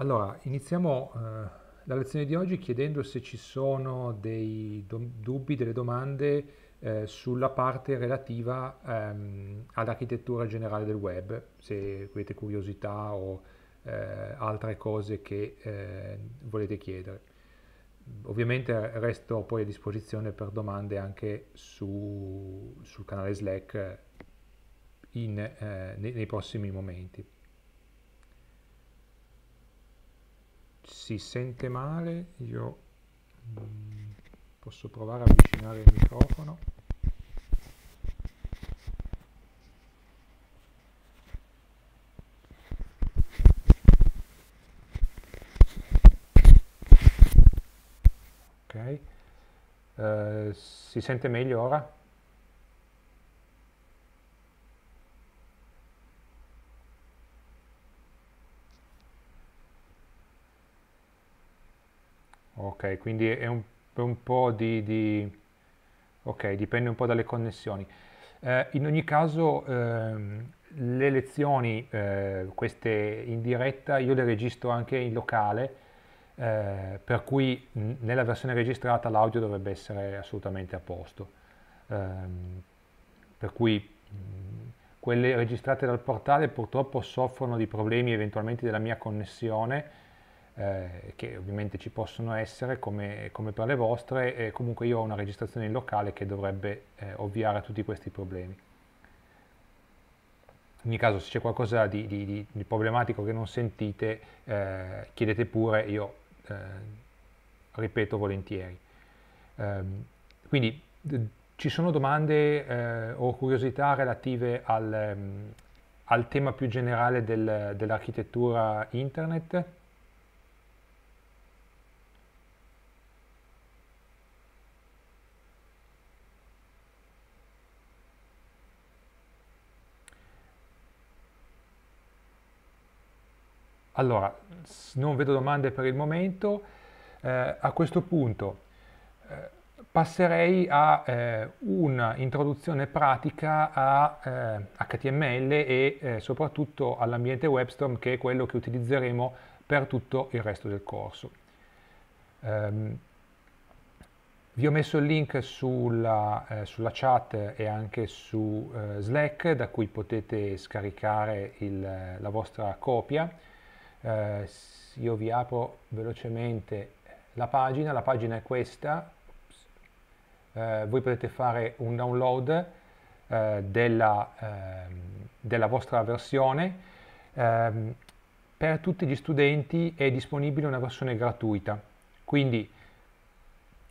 Allora, iniziamo eh, la lezione di oggi chiedendo se ci sono dei dubbi, delle domande eh, sulla parte relativa ehm, all'architettura generale del web, se avete curiosità o eh, altre cose che eh, volete chiedere. Ovviamente resto poi a disposizione per domande anche su, sul canale Slack in, eh, nei, nei prossimi momenti. si sente male, io mm, posso provare a avvicinare il microfono. Ok, uh, si sente meglio ora? ok, quindi è un, un po' di, di, ok, dipende un po' dalle connessioni. Eh, in ogni caso ehm, le lezioni, eh, queste in diretta, io le registro anche in locale, eh, per cui nella versione registrata l'audio dovrebbe essere assolutamente a posto. Ehm, per cui quelle registrate dal portale purtroppo soffrono di problemi eventualmente della mia connessione, eh, che ovviamente ci possono essere come, come per le vostre, e comunque io ho una registrazione in locale che dovrebbe eh, ovviare a tutti questi problemi. In ogni caso se c'è qualcosa di, di, di, problematico che non sentite eh, chiedete pure, io eh, ripeto volentieri. Ehm, quindi ci sono domande eh, o curiosità relative al, ehm, al tema più generale del, dell'architettura internet? Allora, non vedo domande per il momento. Eh, a questo punto eh, passerei a eh, un'introduzione pratica a HTML eh, e eh, soprattutto all'ambiente WebStorm che è quello che utilizzeremo per tutto il resto del corso. Ehm, vi ho messo il link sulla, eh, sulla chat e anche su Slack da cui potete scaricare il, la vostra copia eh, io vi apro velocemente la pagina, la pagina è questa, eh, voi potete fare un download eh, della, ehm, della, vostra versione, ehm, per tutti gli studenti è disponibile una versione gratuita, quindi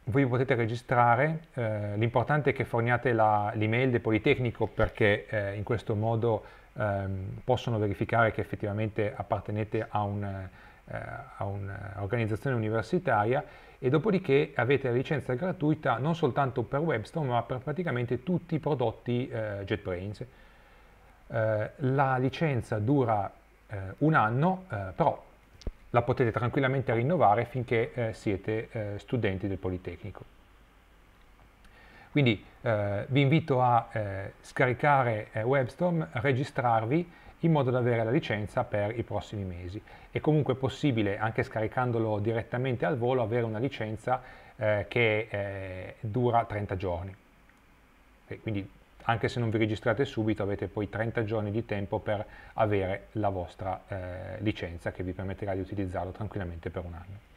voi potete registrare, eh, l'importante è che forniate l'email del Politecnico perché eh, in questo modo ehm, possono verificare che effettivamente appartenete a, un, eh, a un'organizzazione eh, universitaria e dopodiché avete la licenza gratuita non soltanto per WebStorm ma per praticamente tutti i prodotti eh, JetBrains. Eh, la licenza dura eh, un anno, eh, però la potete tranquillamente rinnovare finché siete studenti del Politecnico. Quindi eh, vi invito a eh, scaricare eh, WebStorm, registrarvi in modo da avere la licenza per i prossimi mesi. È comunque possibile, anche scaricandolo direttamente al volo, avere una licenza eh, che eh, dura 30 giorni. E quindi anche se non vi registrate subito avete poi 30 giorni di tempo per avere la vostra eh, licenza che vi permetterà di utilizzarlo tranquillamente per un anno.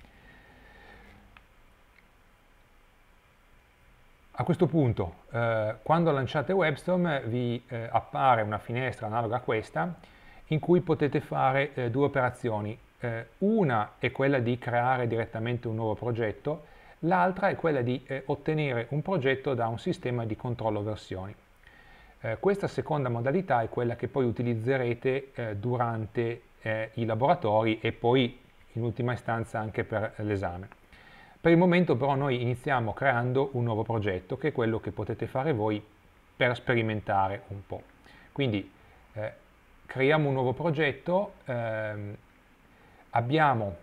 A questo punto, eh, quando lanciate WebStorm, vi eh, appare una finestra analoga a questa, in cui potete fare eh, due operazioni. Eh, una è quella di creare direttamente un nuovo progetto, l'altra è quella di eh, ottenere un progetto da un sistema di controllo versioni. Eh, questa seconda modalità è quella che poi utilizzerete durante i laboratori e poi in ultima istanza anche per l'esame. Per il momento però noi iniziamo creando un nuovo progetto che è quello che potete fare voi per sperimentare un po'. Quindi eh, creiamo un nuovo progetto, ehm, abbiamo,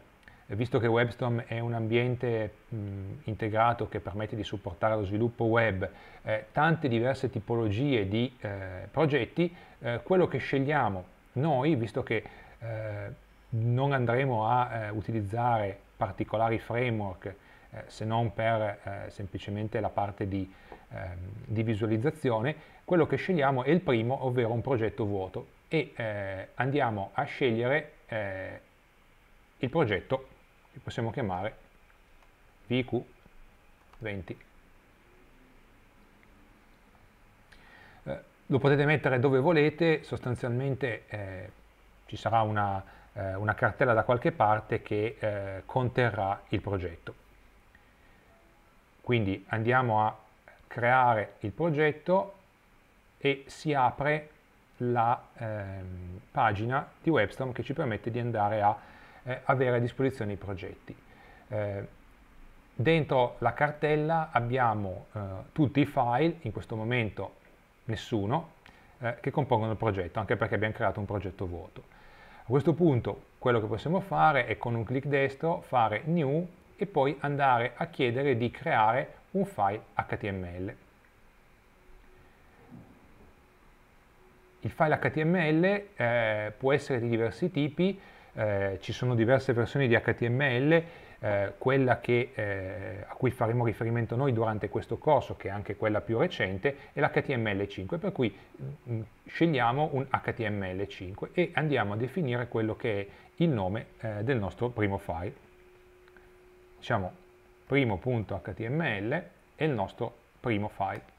visto che WebStorm è un ambiente mh, integrato che permette di supportare lo sviluppo web, eh, tante diverse tipologie di eh, progetti, eh, quello che scegliamo noi, visto che eh, non andremo a eh, utilizzare particolari framework eh, se non per eh, semplicemente la parte di, ehm, di, visualizzazione, quello che scegliamo è il primo, ovvero un progetto vuoto e eh, andiamo a scegliere eh, il progetto che possiamo chiamare VQ20. lo potete mettere dove volete, sostanzialmente eh, ci sarà una, eh, una, cartella da qualche parte che eh, conterrà il progetto. Quindi andiamo a creare il progetto e si apre la ehm, pagina di WebStorm che ci permette di andare a eh, avere a disposizione i progetti. Eh, dentro la cartella abbiamo eh, tutti i file, in questo momento nessuno, eh, che compongono il progetto, anche perché abbiamo creato un progetto vuoto. A questo punto quello che possiamo fare è con un clic destro fare New e poi andare a chiedere di creare un file HTML. Il file HTML eh, può essere di diversi tipi, eh, ci sono diverse versioni di HTML, eh, quella che, eh, a cui faremo riferimento noi durante questo corso, che è anche quella più recente, è l'HTML5, per cui mh, mm, scegliamo un HTML5 e andiamo a definire quello che è il nome eh, del nostro primo file diciamo, primo.html è il nostro primo file.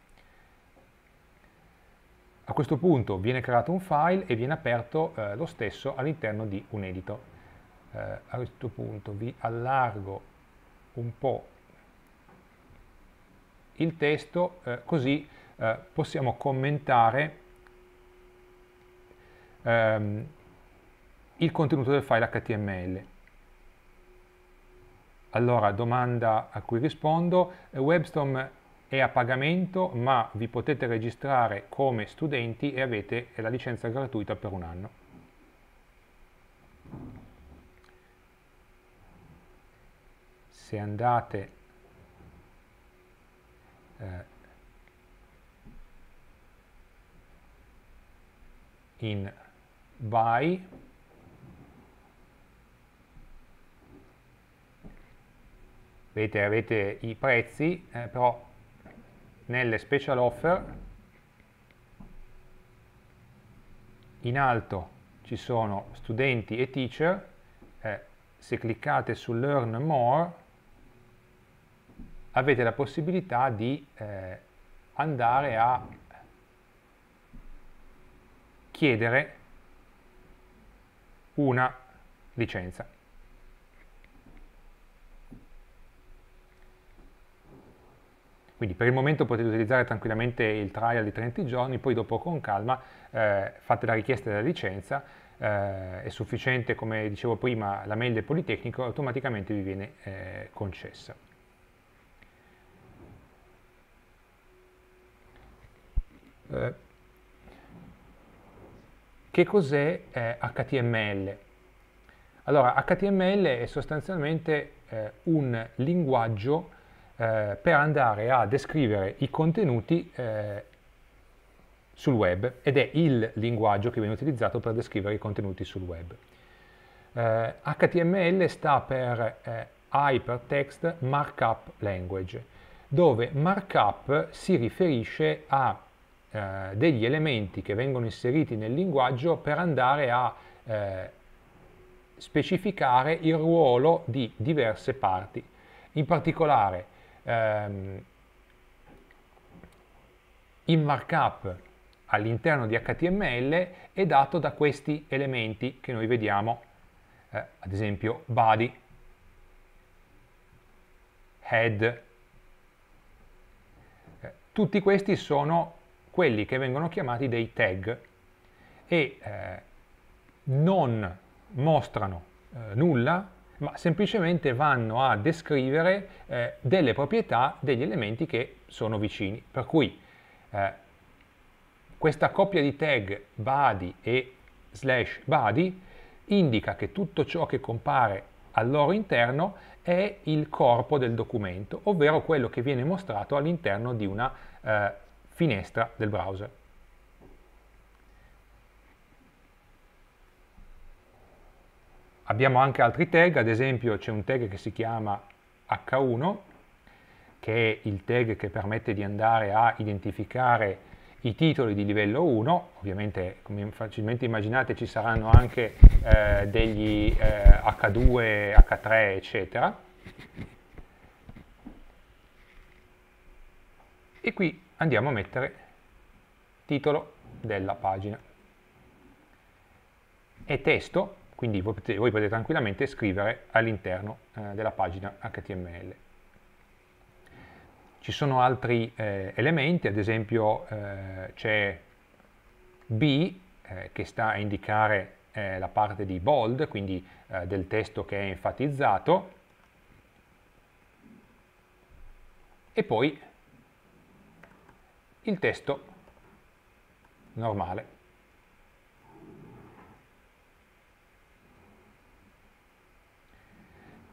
A questo punto viene creato un file e viene aperto eh, lo stesso all'interno di un editor. Eh, a questo punto vi allargo un po' il testo, eh, così eh, possiamo commentare ehm, il contenuto del file HTML. Allora, domanda a cui rispondo, Webstorm è a pagamento ma vi potete registrare come studenti e avete la licenza gratuita per un anno. Se andate eh, in buy vedete avete i prezzi, eh, però nelle special offer in alto ci sono studenti e teacher, eh, se cliccate su Learn More avete la possibilità di eh, andare a chiedere una licenza. Quindi per il momento potete utilizzare tranquillamente il trial di 30 giorni, poi dopo con calma eh, fate la richiesta della licenza, eh, è sufficiente, come dicevo prima, la mail del Politecnico, automaticamente vi viene eh, concessa. Eh, che cos'è HTML? Eh, allora, HTML è sostanzialmente eh, un linguaggio eh, per andare a descrivere i contenuti eh, sul web ed è il linguaggio che viene utilizzato per descrivere i contenuti sul web. Eh, HTML sta per eh, Hypertext Markup Language, dove markup si riferisce a eh, degli elementi che vengono inseriti nel linguaggio per andare a specificare il ruolo di diverse parti. In particolare ehm, il markup all'interno di HTML è dato da questi elementi che noi vediamo, eh, ad esempio body, head. Eh, tutti questi sono quelli che vengono chiamati dei tag e eh, non mostrano eh, nulla ma semplicemente vanno a descrivere eh, delle proprietà degli elementi che sono vicini. Per cui eh, questa coppia di tag body e slash body indica che tutto ciò che compare al loro interno è il corpo del documento, ovvero quello che viene mostrato all'interno di una eh, finestra del browser. Abbiamo anche altri tag, ad esempio c'è un tag che si chiama H1, che è il tag che permette di andare a identificare i titoli di livello 1, ovviamente come facilmente immaginate ci saranno anche eh, degli eh, H2, H3 eccetera. E qui andiamo a mettere titolo della pagina e testo quindi voi potete, voi potete tranquillamente scrivere all'interno eh, della pagina HTML. Ci sono altri eh, elementi, ad esempio eh, c'è B eh, che sta a indicare eh, la parte di bold, quindi eh, del testo che è enfatizzato, e poi il testo normale.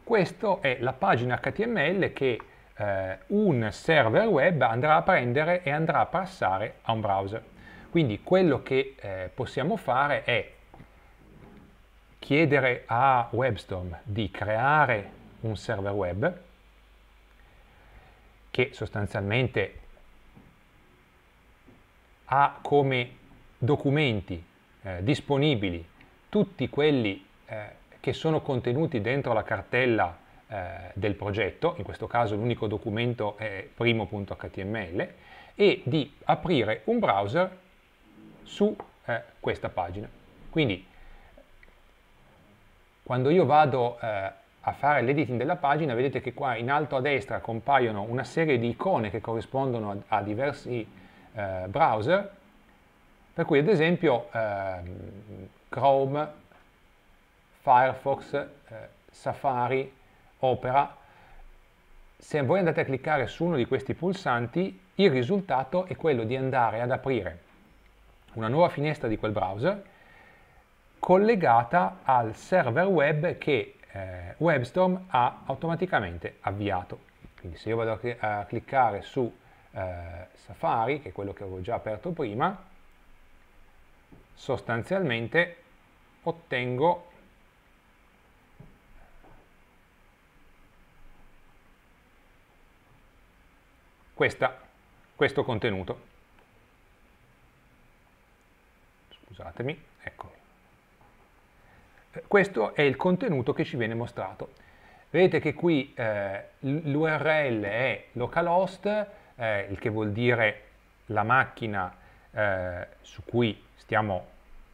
Questa è la pagina HTML che eh, un server web andrà a prendere e andrà a passare a un browser. Quindi quello che eh, possiamo fare è chiedere a WebStorm di creare un server web che sostanzialmente ha come documenti eh, disponibili tutti quelli eh, che sono contenuti dentro la cartella eh, del progetto, in questo caso l'unico documento è primo.html, e di aprire un browser su eh, questa pagina. Quindi quando io vado eh, a fare l'editing della pagina vedete che qua in alto a destra compaiono una serie di icone che corrispondono a, a diversi eh, browser, per cui ad esempio ehm, Chrome Firefox, eh, Safari, Opera. Se voi andate a cliccare su uno di questi pulsanti, il risultato è quello di andare ad aprire una nuova finestra di quel browser collegata al server web che eh, WebStorm ha automaticamente avviato. Quindi se io vado a, cliccare su eh, Safari, che è quello che avevo già aperto prima, sostanzialmente ottengo questa, questo contenuto. Scusatemi, eccomi. Questo è il contenuto che ci viene mostrato. Vedete che qui eh, l'URL è localhost, eh, il che vuol dire la macchina eh, su cui stiamo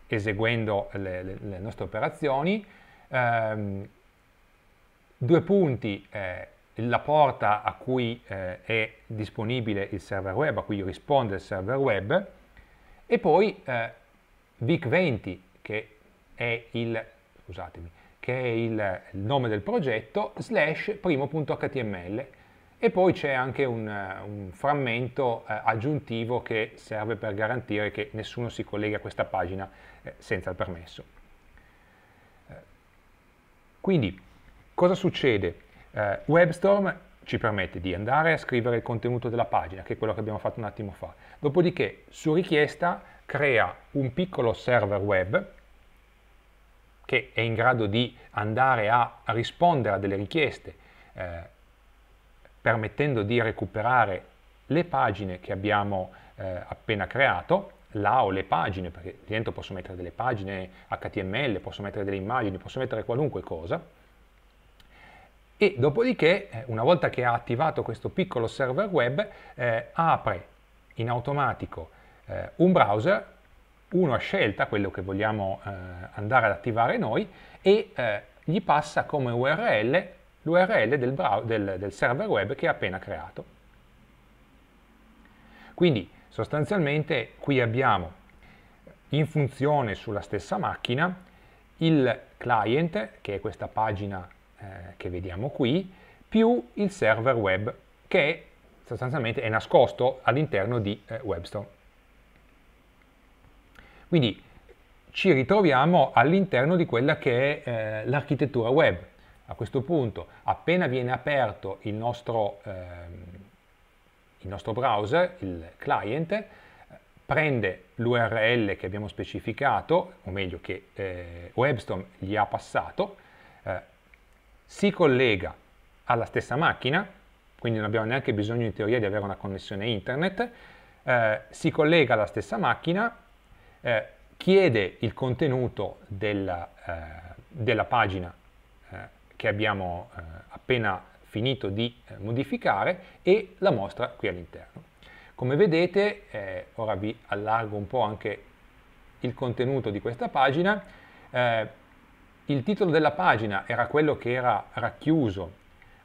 eseguendo le, le, le nostre operazioni, ehm, due punti eh, la porta a cui eh, è disponibile il server web, a cui risponde il server web, e poi eh, VIC20, che è il, scusatemi, che è il nome del progetto, slash primo.html, e poi c'è anche un, un frammento eh, aggiuntivo che serve per garantire che nessuno si collega a questa pagina eh, senza il permesso. Eh, quindi, cosa succede? Eh, WebStorm ci permette di andare a scrivere il contenuto della pagina, che è quello che abbiamo fatto un attimo fa. Dopodiché, su richiesta, crea un piccolo server web che è in grado di andare a rispondere a delle richieste, eh, permettendo di recuperare le pagine che abbiamo eh, appena creato, là o le pagine, perché dentro posso mettere delle pagine HTML, posso mettere delle immagini, posso mettere qualunque cosa, e dopodiché eh, una volta che ha attivato questo piccolo server web eh, apre in automatico eh, un browser, uno a scelta, quello che vogliamo eh, andare ad attivare noi e eh, gli passa come URL l'URL del, del, del server web che ha appena creato. Quindi sostanzialmente qui abbiamo in funzione sulla stessa macchina il client, che è questa pagina eh, che vediamo qui, più il server web che sostanzialmente è nascosto all'interno di eh, WebStore. Quindi ci ritroviamo all'interno di quella che è eh, l'architettura web. A questo punto, appena viene aperto il nostro, ehm, il nostro browser, il client, eh, prende l'URL che abbiamo specificato, o meglio che eh, WebStorm gli ha passato, eh, si collega alla stessa macchina, quindi non abbiamo neanche bisogno in teoria di avere una connessione internet, eh, si collega alla stessa macchina, eh, chiede il contenuto della, eh, della pagina eh, che abbiamo eh, appena finito di eh, modificare e la mostra qui all'interno. Come vedete, ora vi allargo un po' anche il contenuto di questa pagina, il titolo della pagina era quello che era racchiuso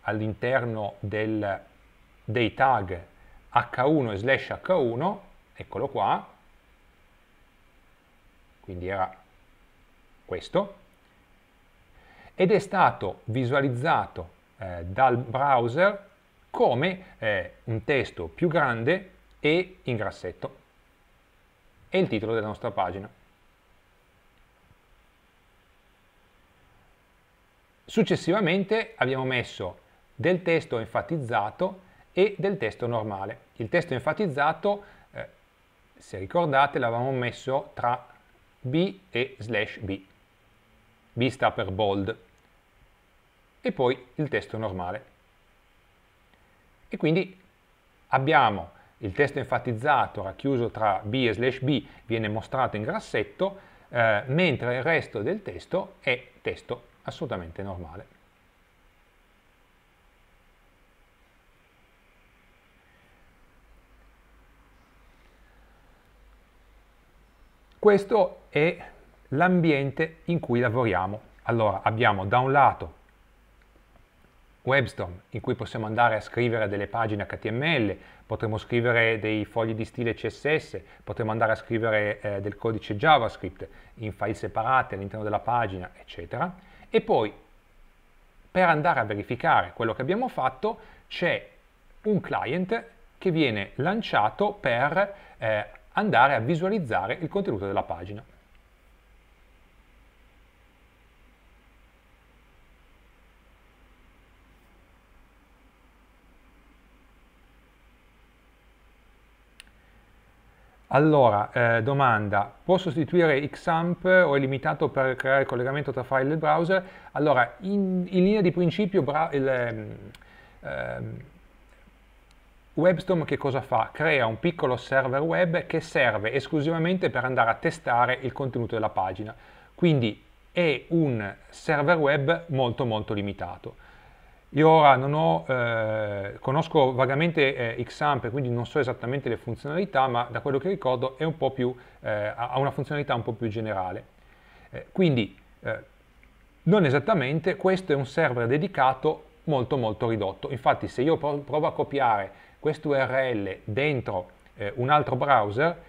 all'interno del, dei tag h1 e slash h1, eccolo qua, quindi era questo, ed è stato visualizzato eh, dal browser come eh, un testo più grande e in grassetto. È il titolo della nostra pagina. Successivamente abbiamo messo del testo enfatizzato e del testo normale. Il testo enfatizzato, eh, se ricordate, l'avevamo messo tra B e slash B. B sta per bold. E poi il testo normale. E quindi abbiamo il testo enfatizzato racchiuso tra B e slash B viene mostrato in grassetto, eh, mentre il resto del testo è testo assolutamente normale. Questo è l'ambiente in cui lavoriamo. Allora abbiamo da un lato WebStorm in cui possiamo andare a scrivere delle pagine HTML, potremo scrivere dei fogli di stile CSS, potremo andare a scrivere eh, del codice JavaScript in file separate all'interno della pagina, eccetera e poi per andare a verificare quello che abbiamo fatto c'è un client che viene lanciato per eh, andare a visualizzare il contenuto della pagina. Allora, eh, domanda, può sostituire XAMPP o è limitato per creare il collegamento tra file e browser? Allora, in, in linea di principio il, ehm, ehm, WebStorm che cosa fa? Crea un piccolo server web che serve esclusivamente per andare a testare il contenuto della pagina. Quindi è un server web molto molto limitato. Io ora non ho, eh, conosco vagamente eh, Xamp, quindi non so esattamente le funzionalità, ma da quello che ricordo un più, eh, ha una funzionalità un po' più generale. Eh, quindi, eh, non esattamente, questo è un server dedicato molto molto ridotto. Infatti, se io provo a copiare questo URL dentro eh, un altro browser,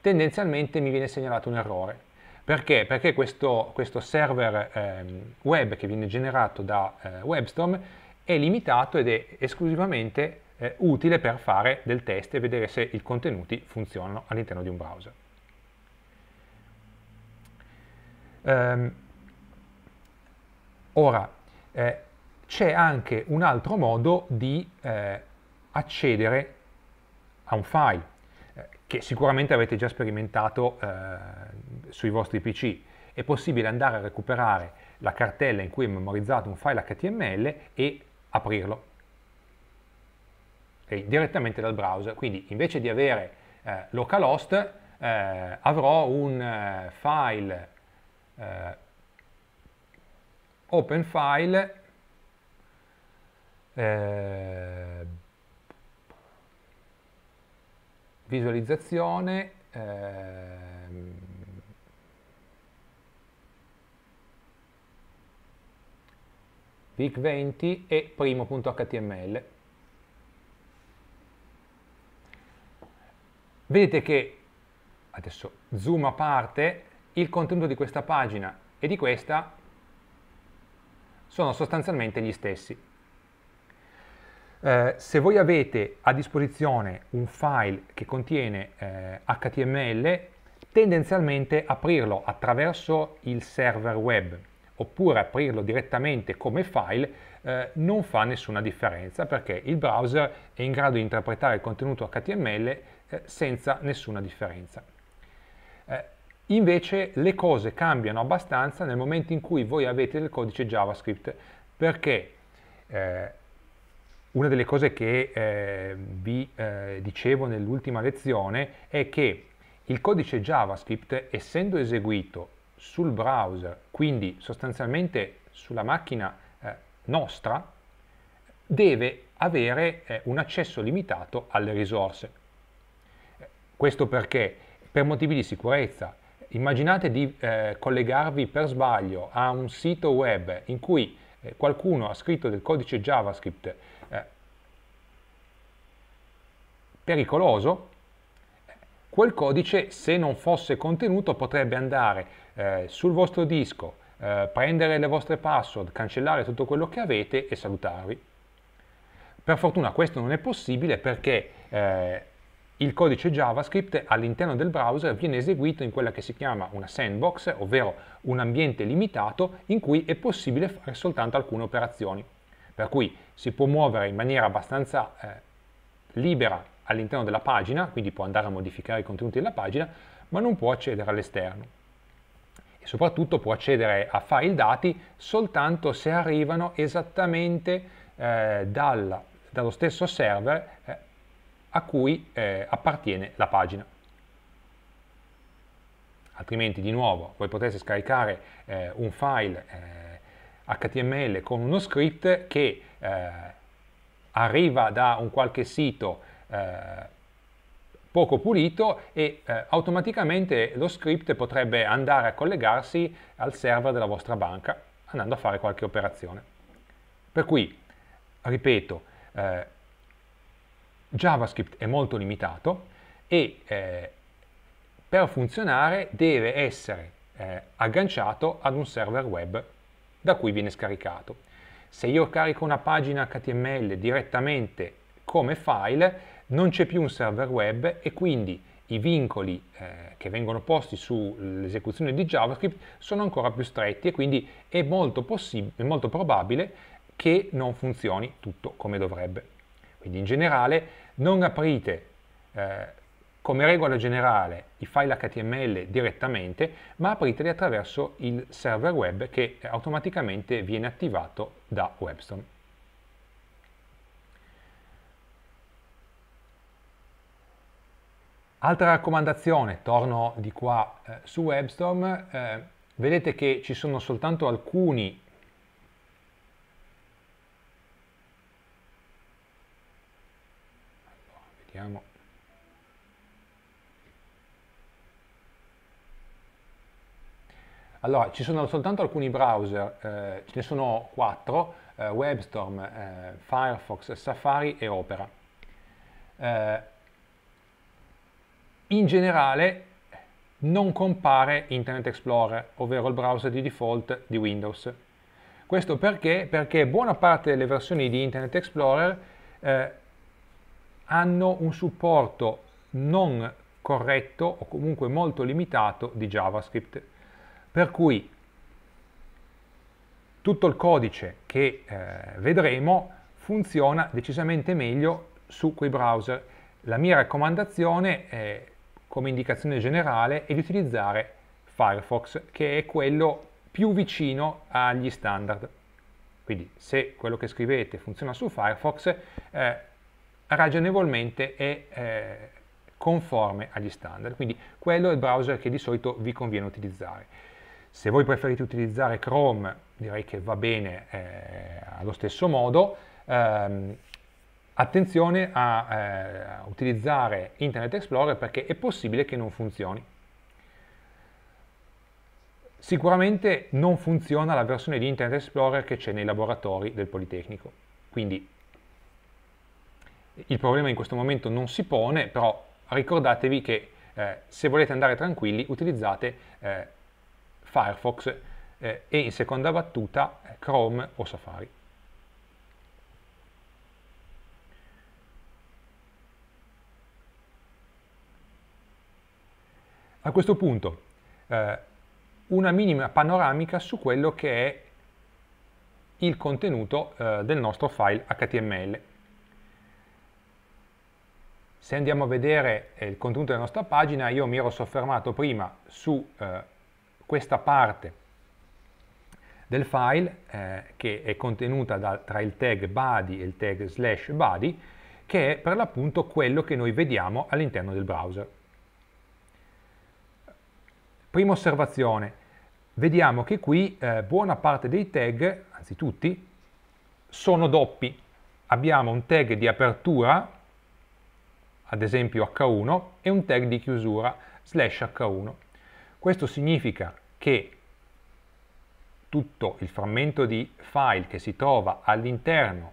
tendenzialmente mi viene segnalato un errore perché? Perché questo, questo server ehm, web che viene generato da eh, WebStorm è limitato ed è esclusivamente eh, utile per fare del test e vedere se i contenuti funzionano all'interno di un browser. Um, ora, eh, c'è anche un altro modo di eh, accedere a un file, eh, che sicuramente avete già sperimentato eh, sui vostri PC, è possibile andare a recuperare la cartella in cui è memorizzato un file HTML e aprirlo okay, direttamente dal browser. Quindi invece di avere eh, localhost eh, avrò un eh, file eh, open file eh, visualizzazione eh, pic20 e primo.html. Vedete che, adesso zoom a parte, il contenuto di questa pagina e di questa sono sostanzialmente gli stessi. Eh, se voi avete a disposizione un file che contiene eh, HTML, tendenzialmente aprirlo attraverso il server web oppure aprirlo direttamente come file eh, non fa nessuna differenza perché il browser è in grado di interpretare il contenuto HTML eh, senza nessuna differenza. Eh, invece le cose cambiano abbastanza nel momento in cui voi avete del codice JavaScript perché eh, una delle cose che eh, vi eh, dicevo nell'ultima lezione è che il codice JavaScript, essendo eseguito sul browser, quindi sostanzialmente sulla macchina eh, nostra, deve avere eh, un accesso limitato alle risorse. Eh, questo perché per motivi di sicurezza immaginate di eh, collegarvi per sbaglio a un sito web in cui eh, qualcuno ha scritto del codice JavaScript eh, pericoloso quel codice se non fosse contenuto potrebbe andare eh, sul vostro disco, eh, prendere le vostre password, cancellare tutto quello che avete e salutarvi. Per fortuna questo non è possibile perché eh, il codice JavaScript all'interno del browser viene eseguito in quella che si chiama una sandbox, ovvero un ambiente limitato in cui è possibile fare soltanto alcune operazioni. Per cui si può muovere in maniera abbastanza eh, libera all'interno della pagina, quindi può andare a modificare i contenuti della pagina, ma non può accedere all'esterno. E soprattutto può accedere a file dati soltanto se arrivano esattamente eh, dal, dallo stesso server eh, a cui eh, appartiene la pagina. Altrimenti, di nuovo, voi potete scaricare eh, un file HTML eh, con uno script che eh, arriva da un qualche sito eh, poco pulito e eh, automaticamente lo script potrebbe andare a collegarsi al server della vostra banca andando a fare qualche operazione. Per cui, ripeto, eh, JavaScript è molto limitato e eh, per funzionare deve essere eh, agganciato ad un server web da cui viene scaricato. Se io carico una pagina HTML direttamente come file, non c'è più un server web e quindi i vincoli eh, che vengono posti sull'esecuzione di JavaScript sono ancora più stretti e quindi è molto, è molto probabile che non funzioni tutto come dovrebbe. Quindi in generale non aprite eh, come regola generale i file HTML direttamente, ma apriteli attraverso il server web che automaticamente viene attivato da WebStorm. Altra raccomandazione, torno di qua eh, su WebStorm, eh, vedete che ci sono soltanto alcuni allora, vediamo Allora, ci sono soltanto alcuni browser, eh, ce ne sono quattro, eh, WebStorm, eh, Firefox, Safari e Opera. Eh, in generale non compare Internet Explorer, ovvero il browser di default di Windows. Questo perché? Perché buona parte delle versioni di Internet Explorer eh, hanno un supporto non corretto o comunque molto limitato di JavaScript. Per cui tutto il codice che eh, vedremo funziona decisamente meglio su quei browser. La mia raccomandazione è come indicazione generale è di utilizzare Firefox, che è quello più vicino agli standard. Quindi se quello che scrivete funziona su Firefox, eh, ragionevolmente è eh, conforme agli standard. Quindi quello è il browser che di solito vi conviene utilizzare. Se voi preferite utilizzare Chrome, direi che va bene eh, allo stesso modo. Ehm, attenzione a eh, utilizzare Internet Explorer perché è possibile che non funzioni. Sicuramente non funziona la versione di Internet Explorer che c'è nei laboratori del Politecnico, quindi il problema in questo momento non si pone, però ricordatevi che eh, se volete andare tranquilli utilizzate eh, Firefox eh, e in seconda battuta eh, Chrome o Safari. A questo punto eh, una minima panoramica su quello che è il contenuto eh, del nostro file HTML. Se andiamo a vedere eh, il contenuto della nostra pagina, io mi ero soffermato prima su eh, questa parte del file eh, che è contenuta da, tra il tag body e il tag slash body che è per l'appunto quello che noi vediamo all'interno del browser. Prima osservazione, vediamo che qui eh, buona parte dei tag, anzi tutti, sono doppi. Abbiamo un tag di apertura, ad esempio H1, e un tag di chiusura, slash H1. Questo significa che tutto il frammento di file che si trova all'interno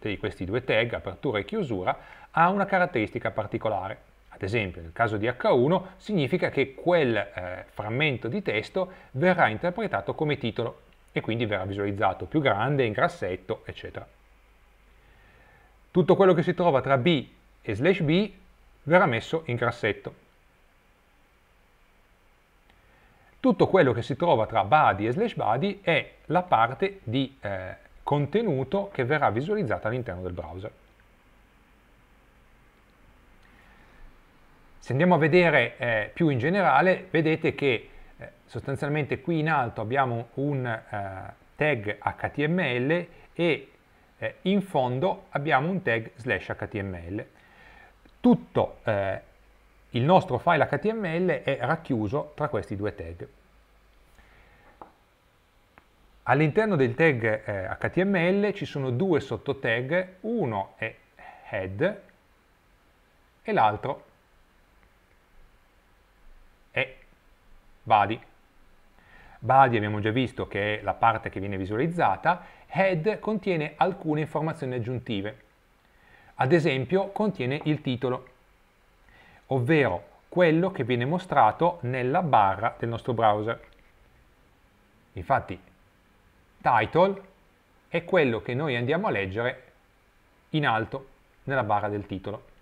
di questi due tag, apertura e chiusura, ha una caratteristica particolare ad esempio nel caso di H1, significa che quel eh, frammento di testo verrà interpretato come titolo e quindi verrà visualizzato più grande, in grassetto, eccetera. Tutto quello che si trova tra B e slash B verrà messo in grassetto. Tutto quello che si trova tra body e slash body è la parte di eh, contenuto che verrà visualizzata all'interno del browser. Se andiamo a vedere eh, più in generale, vedete che eh, sostanzialmente qui in alto abbiamo un eh, tag HTML e eh, in fondo abbiamo un tag slash HTML. Tutto eh, il nostro file HTML è racchiuso tra questi due tag. All'interno del tag HTML eh, ci sono due sottotag, uno è head e l'altro body. Body abbiamo già visto che è la parte che viene visualizzata, head contiene alcune informazioni aggiuntive. Ad esempio contiene il titolo, ovvero quello che viene mostrato nella barra del nostro browser. Infatti title è quello che noi andiamo a leggere in alto nella barra del titolo.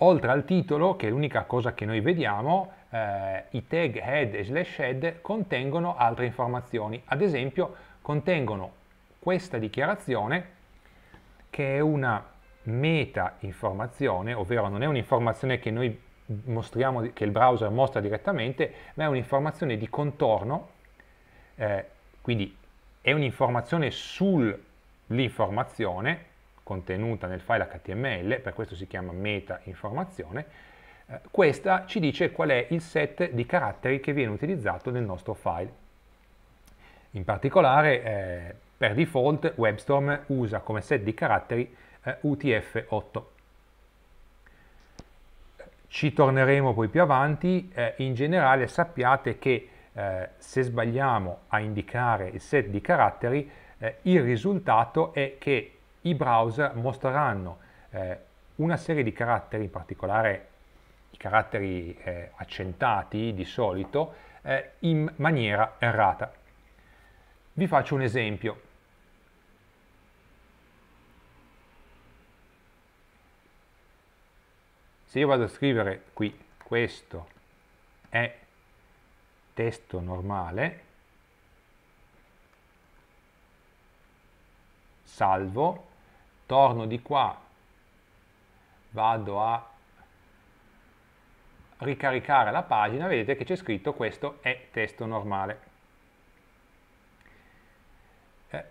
Oltre al titolo, che è l'unica cosa che noi vediamo, eh, i tag head e slash head contengono altre informazioni. Ad esempio, contengono questa dichiarazione, che è una meta informazione, ovvero non è un'informazione che noi mostriamo, che il browser mostra direttamente, ma è un'informazione di contorno, eh, quindi è un'informazione sull'informazione contenuta nel file HTML, per questo si chiama meta informazione, eh, questa ci dice qual è il set di caratteri che viene utilizzato nel nostro file. In particolare, eh, per default, WebStorm usa come set di caratteri eh, UTF-8. Ci torneremo poi più avanti, eh, in generale sappiate che eh, se sbagliamo a indicare il set di caratteri, il risultato è che i browser mostreranno eh, una serie di caratteri, in particolare i caratteri eh, accentati di solito, eh, in maniera errata. Vi faccio un esempio. Se io vado a scrivere qui, questo è testo normale, salvo, torno di qua, vado a ricaricare la pagina, vedete che c'è scritto questo è testo normale. Eh,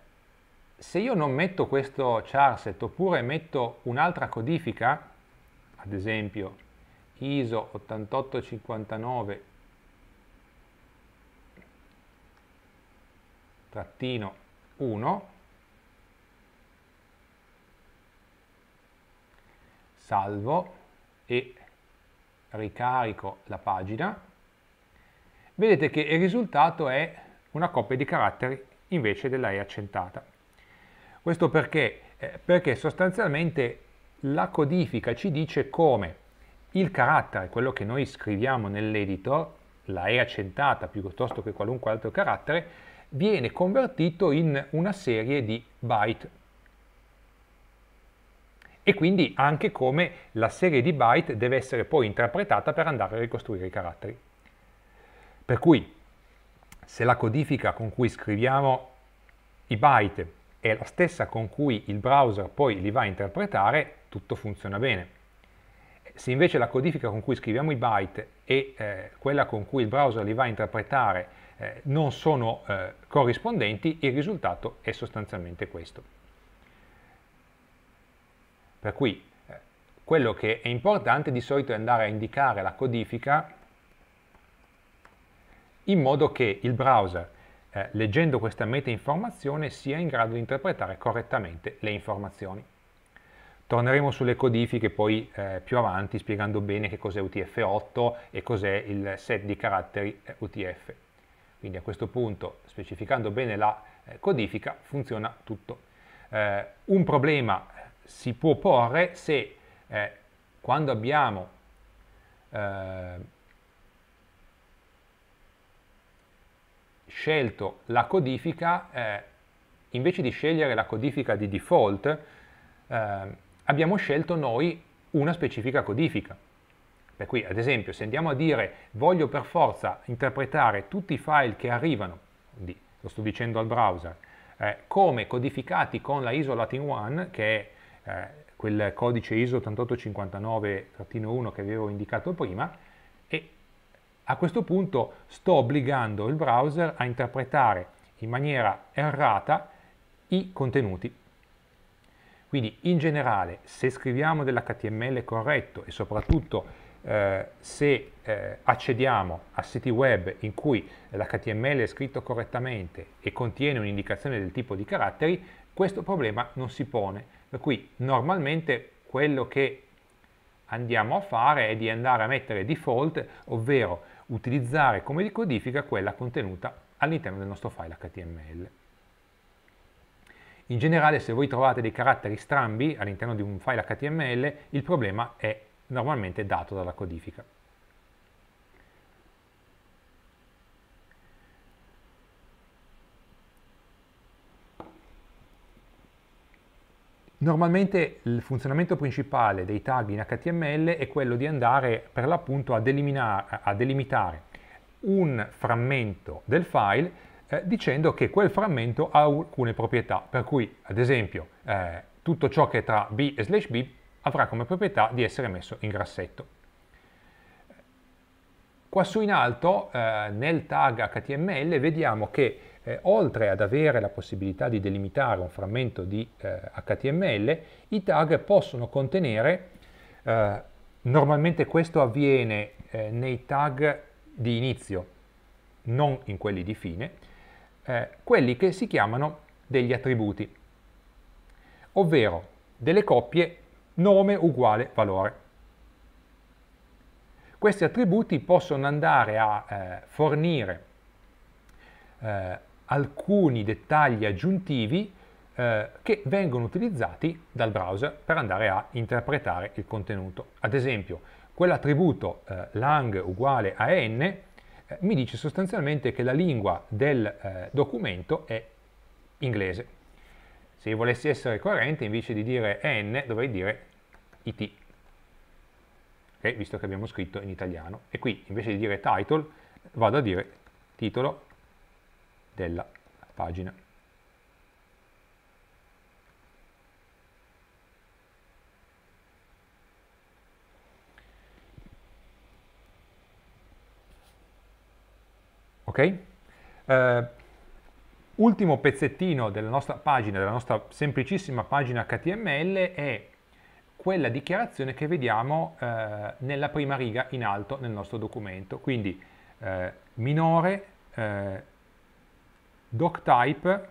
se io non metto questo charset oppure metto un'altra codifica, ad esempio ISO 8859 trattino 1, salvo e ricarico la pagina, vedete che il risultato è una coppia di caratteri invece della E accentata. Questo perché? Eh, perché sostanzialmente la codifica ci dice come il carattere, quello che noi scriviamo nell'editor, la E accentata piuttosto che qualunque altro carattere, viene convertito in una serie di byte e quindi anche come la serie di byte deve essere poi interpretata per andare a ricostruire i caratteri. Per cui se la codifica con cui scriviamo i byte è la stessa con cui il browser poi li va a interpretare, tutto funziona bene. Se invece la codifica con cui scriviamo i byte e eh, quella con cui il browser li va a interpretare eh, non sono eh, corrispondenti, il risultato è sostanzialmente questo. Per cui eh, quello che è importante di solito è andare a indicare la codifica in modo che il browser, eh, leggendo questa meta informazione, sia in grado di interpretare correttamente le informazioni. Torneremo sulle codifiche poi eh, più avanti spiegando bene che cos'è UTF-8 e cos'è il set di caratteri eh, UTF. Quindi a questo punto, specificando bene la eh, codifica, funziona tutto. Eh, un problema si può porre se eh, quando abbiamo eh, scelto la codifica, eh, invece di scegliere la codifica di default, eh, abbiamo scelto noi una specifica codifica. Per cui, ad esempio, se andiamo a dire voglio per forza interpretare tutti i file che arrivano, lo sto dicendo al browser, eh, come codificati con la ISO Latin 1, che è eh, quel codice ISO 8859-1 che avevo indicato prima e a questo punto sto obbligando il browser a interpretare in maniera errata i contenuti. Quindi in generale se scriviamo dell'HTML corretto e soprattutto eh, se eh, accediamo a siti web in cui l'HTML è scritto correttamente e contiene un'indicazione del tipo di caratteri, questo problema non si pone per cui normalmente quello che andiamo a fare è di andare a mettere default, ovvero utilizzare come ricodifica quella contenuta all'interno del nostro file HTML. In generale se voi trovate dei caratteri strambi all'interno di un file HTML il problema è normalmente dato dalla codifica. Normalmente il funzionamento principale dei tag in HTML è quello di andare per l'appunto a, a delimitare un frammento del file eh, dicendo che quel frammento ha alcune proprietà, per cui ad esempio eh, tutto ciò che è tra b e slash b avrà come proprietà di essere messo in grassetto. Quassù in alto eh, nel tag HTML vediamo che eh, oltre ad avere la possibilità di delimitare un frammento di eh, HTML, i tag possono contenere, eh, normalmente questo avviene eh, nei tag di inizio, non in quelli di fine, eh, quelli che si chiamano degli attributi, ovvero delle coppie nome uguale valore. Questi attributi possono andare a eh, fornire eh, alcuni dettagli aggiuntivi eh, che vengono utilizzati dal browser per andare a interpretare il contenuto. Ad esempio, quell'attributo eh, lang uguale a n eh, mi dice sostanzialmente che la lingua del eh, documento è inglese. Se io volessi essere coerente, invece di dire n, dovrei dire it, okay? visto che abbiamo scritto in italiano. E qui, invece di dire title, vado a dire titolo della pagina. Ok? Uh, ultimo pezzettino della nostra pagina, della nostra semplicissima pagina HTML è quella dichiarazione che vediamo eh, nella prima riga in alto nel nostro documento, quindi eh, minore eh, doctype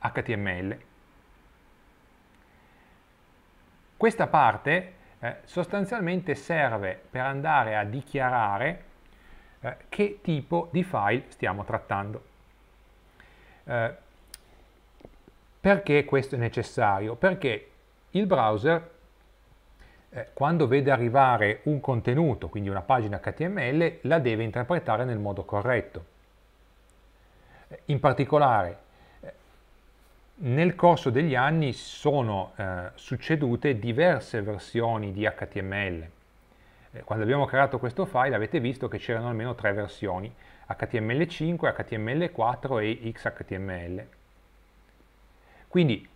HTML. Questa parte eh, sostanzialmente serve per andare a dichiarare eh, che tipo di file stiamo trattando. Eh, perché questo è necessario? Perché il browser eh, quando vede arrivare un contenuto, quindi una pagina HTML, la deve interpretare nel modo corretto. In particolare, eh, nel corso degli anni sono eh, succedute diverse versioni di HTML. Eh, quando abbiamo creato questo file avete visto che c'erano almeno tre versioni, HTML5, HTML4 e XHTML. Quindi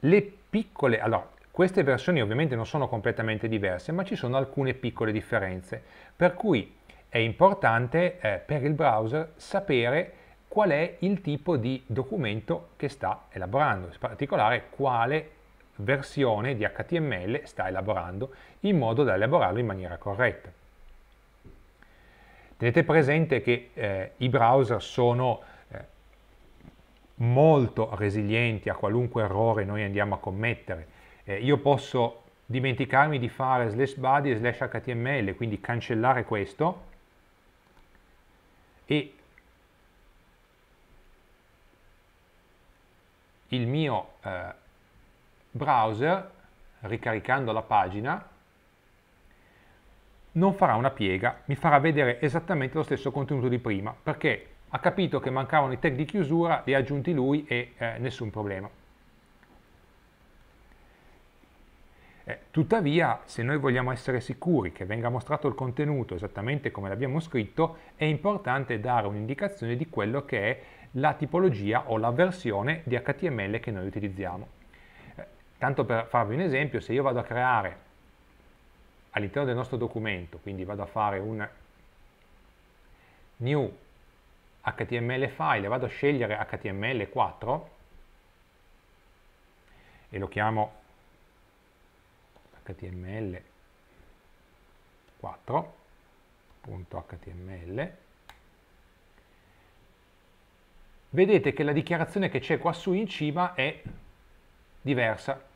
le piccole, allora, queste versioni ovviamente non sono completamente diverse, ma ci sono alcune piccole differenze, per cui è importante eh, per il browser sapere qual è il tipo di documento che sta elaborando, in particolare quale versione di HTML sta elaborando in modo da elaborarlo in maniera corretta. Tenete presente che eh, i browser sono eh, molto resilienti a qualunque errore noi andiamo a commettere. Eh, io posso dimenticarmi di fare slash body slash html, quindi cancellare questo, e il mio eh, browser, ricaricando la pagina, non farà una piega, mi farà vedere esattamente lo stesso contenuto di prima, perché ha capito che mancavano i tag di chiusura, li ha aggiunti lui e eh, nessun problema. Eh, tuttavia, se noi vogliamo essere sicuri che venga mostrato il contenuto esattamente come l'abbiamo scritto, è importante dare un'indicazione di quello che è la tipologia o la versione di HTML che noi utilizziamo. Eh, tanto per farvi un esempio, se io vado a creare all'interno del nostro documento, quindi vado a fare un new HTML file, vado a scegliere HTML4 e lo chiamo html4.html vedete che la dichiarazione che c'è quassù in cima è diversa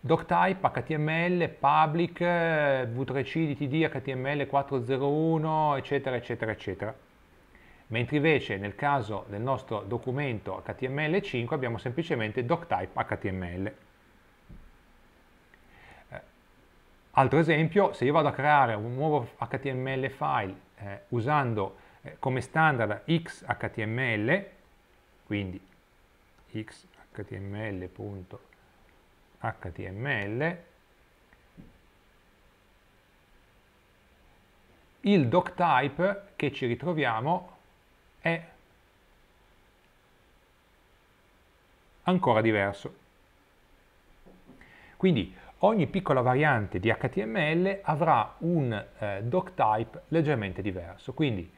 doctype, html, public, v3c, dtd, html 401, eccetera, eccetera, eccetera mentre invece nel caso del nostro documento HTML5 abbiamo semplicemente doctype HTML. Eh, altro esempio, se io vado a creare un nuovo HTML file eh, usando eh, come standard xhtml, quindi xhtml.html, il doctype che ci ritroviamo è ancora diverso. Quindi ogni piccola variante di HTML avrà un eh, doc type leggermente diverso. Quindi,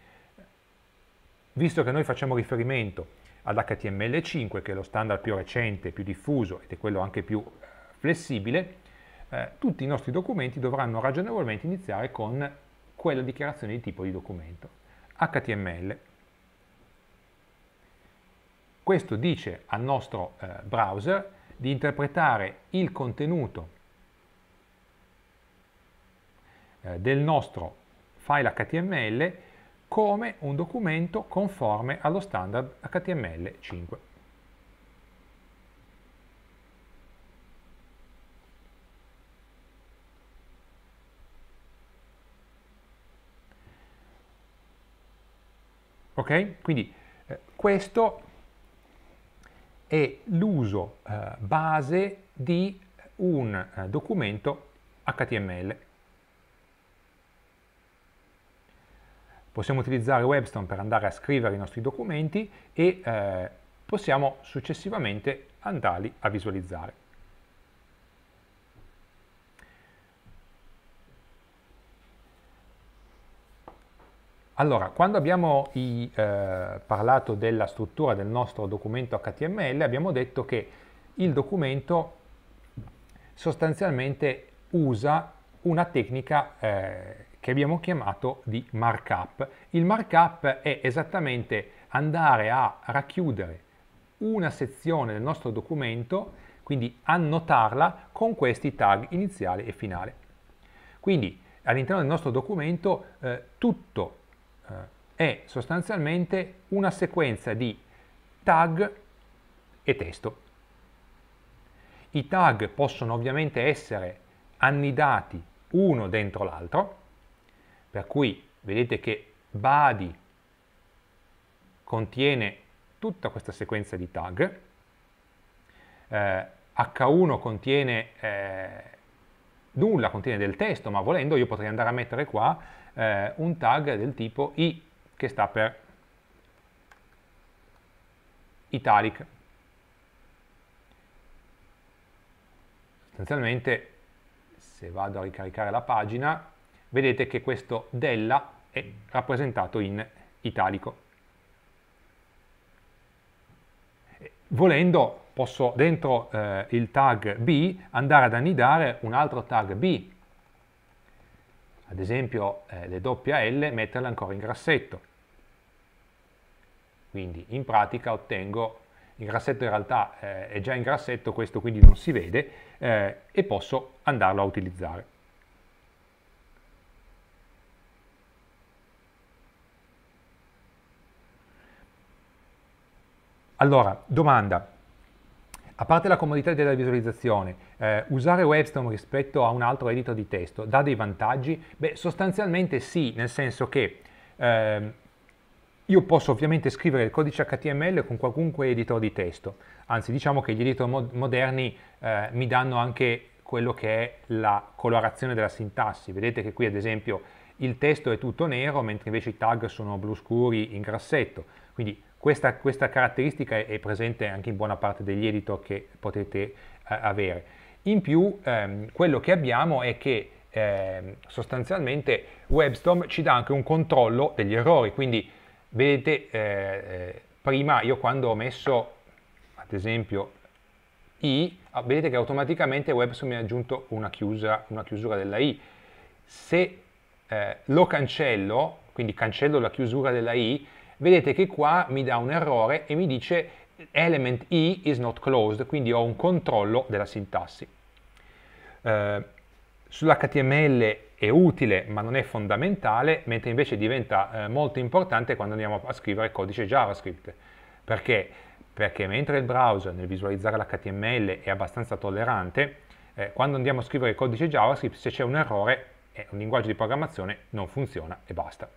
visto che noi facciamo riferimento ad html 5 che è lo standard più recente, più diffuso ed è quello anche più eh, flessibile, eh, tutti i nostri documenti dovranno ragionevolmente iniziare con quella dichiarazione di tipo di documento, HTML. Questo dice al nostro eh, browser di interpretare il contenuto eh, del nostro file HTML come un documento conforme allo standard HTML5. Ok? Quindi eh, questo è l'uso eh, base di un eh, documento HTML. Possiamo utilizzare Webstone per andare a scrivere i nostri documenti e eh, possiamo successivamente andarli a visualizzare. Allora, quando abbiamo i, eh, parlato della struttura del nostro documento HTML, abbiamo detto che il documento sostanzialmente usa una tecnica eh, che abbiamo chiamato di markup. Il markup è esattamente andare a racchiudere una sezione del nostro documento, quindi annotarla con questi tag iniziale e finale. Quindi all'interno del nostro documento eh, tutto eh, è sostanzialmente una sequenza di tag e testo. I tag possono ovviamente essere annidati uno dentro l'altro, per cui vedete che body contiene tutta questa sequenza di tag, eh, H1 contiene eh, nulla, contiene del testo, ma volendo io potrei andare a mettere qua eh, un tag del tipo i che sta per italic. Sostanzialmente se vado a ricaricare la pagina vedete che questo della è rappresentato in italico. Volendo posso dentro eh, il tag B andare ad annidare un altro tag B ad esempio eh, le doppie L, metterle ancora in grassetto. Quindi in pratica ottengo, il grassetto in realtà eh, è già in grassetto, questo quindi non si vede, eh, e posso andarlo a utilizzare. Allora, domanda, a parte la comodità della visualizzazione, eh, usare Webstorm rispetto a un altro editor di testo dà dei vantaggi? Beh, sostanzialmente sì, nel senso che eh, io posso ovviamente scrivere il codice HTML con qualunque editor di testo, anzi diciamo che gli editor mod moderni eh, mi danno anche quello che è la colorazione della sintassi. Vedete che qui ad esempio il testo è tutto nero, mentre invece i tag sono blu scuri in grassetto. Quindi questa, questa caratteristica è, presente anche in buona parte degli editor che potete eh, avere. In più, ehm, quello che abbiamo è che eh, sostanzialmente WebStorm ci dà anche un controllo degli errori, quindi vedete eh, eh prima io quando ho messo ad esempio i, ah, vedete che automaticamente WebStorm mi ha aggiunto una chiusura, una chiusura della i. Se eh, lo cancello, quindi cancello la chiusura della i, vedete che qua mi dà un errore e mi dice element e is not closed, quindi ho un controllo della sintassi. Eh, Sull'HTML è utile ma non è fondamentale, mentre invece diventa eh, molto importante quando andiamo a scrivere codice JavaScript. Perché? Perché mentre il browser nel visualizzare l'HTML è abbastanza tollerante, eh, quando andiamo a scrivere codice JavaScript se c'è un errore, eh, un linguaggio di programmazione non funziona e basta.